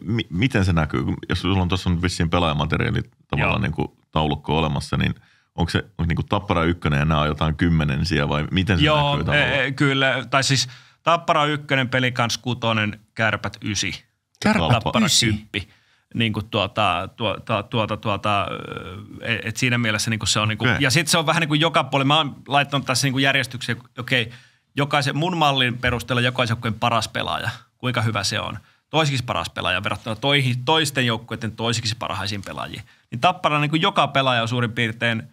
mi- miten se näkyy? Jos sulla on tuossa vissiin pelaajamateriaali niin tavallaan niin kuin taulukko olemassa, niin onko se onko niin kuin Tappara ykkönen ja nämä on jotain siellä vai miten se Joo, näkyy e, e, tavallaan? Joo, kyllä. Tai siis Tappara ykkönen, pelikans kutonen, kärpät ysi. Kärpät Tappara ysi. kymppi niin kuin tuota, tuota, tuota, tuota e, et siinä mielessä niin kuin se on niin kuin, okay. ja sitten se on vähän niin kuin joka puoli. mä oon laittanut tässä niin kuin järjestykseen, okei, okay, jokaisen, mun mallin perusteella jokaisen paras pelaaja, kuinka hyvä se on toisiksi paras pelaaja verrattuna toihin, toisten joukkueiden toisiksi parhaisiin pelaajiin. Niin Tappara niin kuin joka pelaaja on suurin piirtein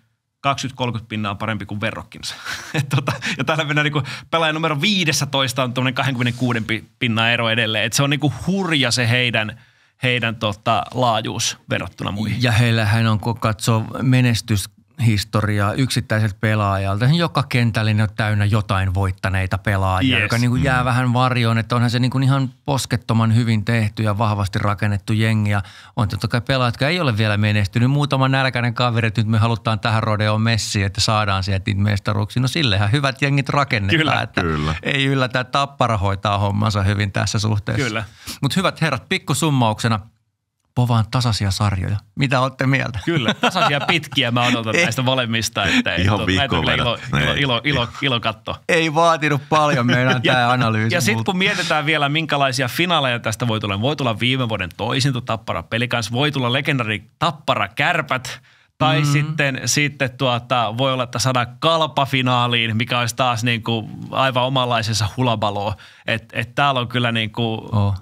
20-30 pinnaa parempi kuin verrokkinsa. *laughs* tota, ja täällä mennään niin kuin pelaaja numero 15 on 26 pinnan ero edelleen. Et se on niin kuin hurja se heidän, heidän tota, laajuus verrattuna muihin. Ja heillähän on, kun katsoo menestys historiaa yksittäiset pelaajalta. Joka kentällä on täynnä jotain voittaneita pelaajia, yes. joka niin kuin jää mm. vähän varjoon. Että onhan se niin kuin ihan poskettoman hyvin tehty ja vahvasti rakennettu jengi. Ja on totta kai pelaajat, jotka ei ole vielä menestynyt. Muutama nälkäinen kaveri, että nyt me halutaan tähän rodeoon messi, että saadaan sieltä mestaruuksiin. No sillehän hyvät jengit rakennetaan. Kyllä, että kyllä. Ei yllätä, että tappara hoitaa hommansa hyvin tässä suhteessa. Kyllä. Mutta hyvät herrat, pikkusummauksena – tappoo vaan tasaisia sarjoja. Mitä olette mieltä? Kyllä, tasaisia pitkiä mä odotan *laughs* näistä molemmista. Että ei, Ihan tuota, viikkoon ilo, ilo, ilo, ilo, ilo katto. Ei vaatinut paljon meidän *laughs* tämä analyysi. Ja sitten kun mietitään vielä, minkälaisia finaaleja tästä voi tulla. Voi tulla viime vuoden toisinto tappara peli kanssa. Voi tulla legendari tappara kärpät. Tai mm-hmm. sitten, sitten tuota, voi olla, että kalpa finaaliin mikä olisi taas niin kuin aivan omanlaisessa hulabaloa. Että et täällä on kyllä niin kuin, oh.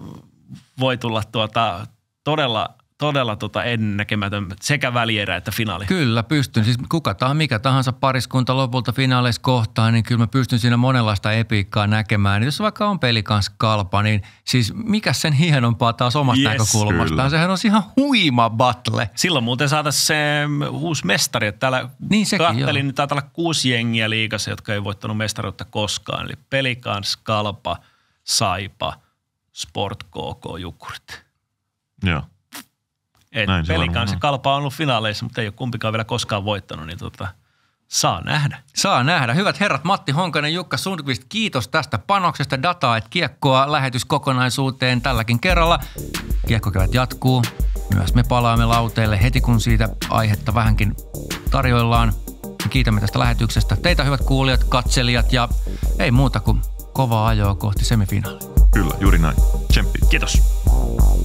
voi tulla tuota, todella, todella tota ennäkemätön sekä välierä että finaali. Kyllä pystyn. Siis kuka tahansa, mikä tahansa pariskunta lopulta finaaleissa kohtaa, niin kyllä mä pystyn siinä monenlaista epiikkaa näkemään. Jos vaikka on peli kanssa kalpa, niin siis mikä sen hienompaa taas omasta yes, näkökulmastaan. Sehän on siis ihan huima battle. Silloin muuten saataisiin se mm, uusi mestari. Että täällä niin sekin, kattelin, niin taitaa olla kuusi jengiä liikassa, jotka ei voittanut mestaruutta koskaan. Eli peli kanssa kalpa, saipa, sport, KK, jukurit. Joo. Et Näin se, se kalpa on ollut finaaleissa, mutta ei ole kumpikaan vielä koskaan voittanut, niin tota, saa nähdä. Saa nähdä. Hyvät herrat, Matti Honkanen, Jukka Sundqvist, kiitos tästä panoksesta. Dataa et kiekkoa lähetyskokonaisuuteen tälläkin kerralla. Kiekkokevät jatkuu. Myös me palaamme lauteelle heti, kun siitä aihetta vähänkin tarjoillaan. Kiitämme tästä lähetyksestä. Teitä hyvät kuulijat, katselijat ja ei muuta kuin kovaa ajoa kohti semifinaalia. Kyllä, juuri näin. Tsemppi. Kiitos.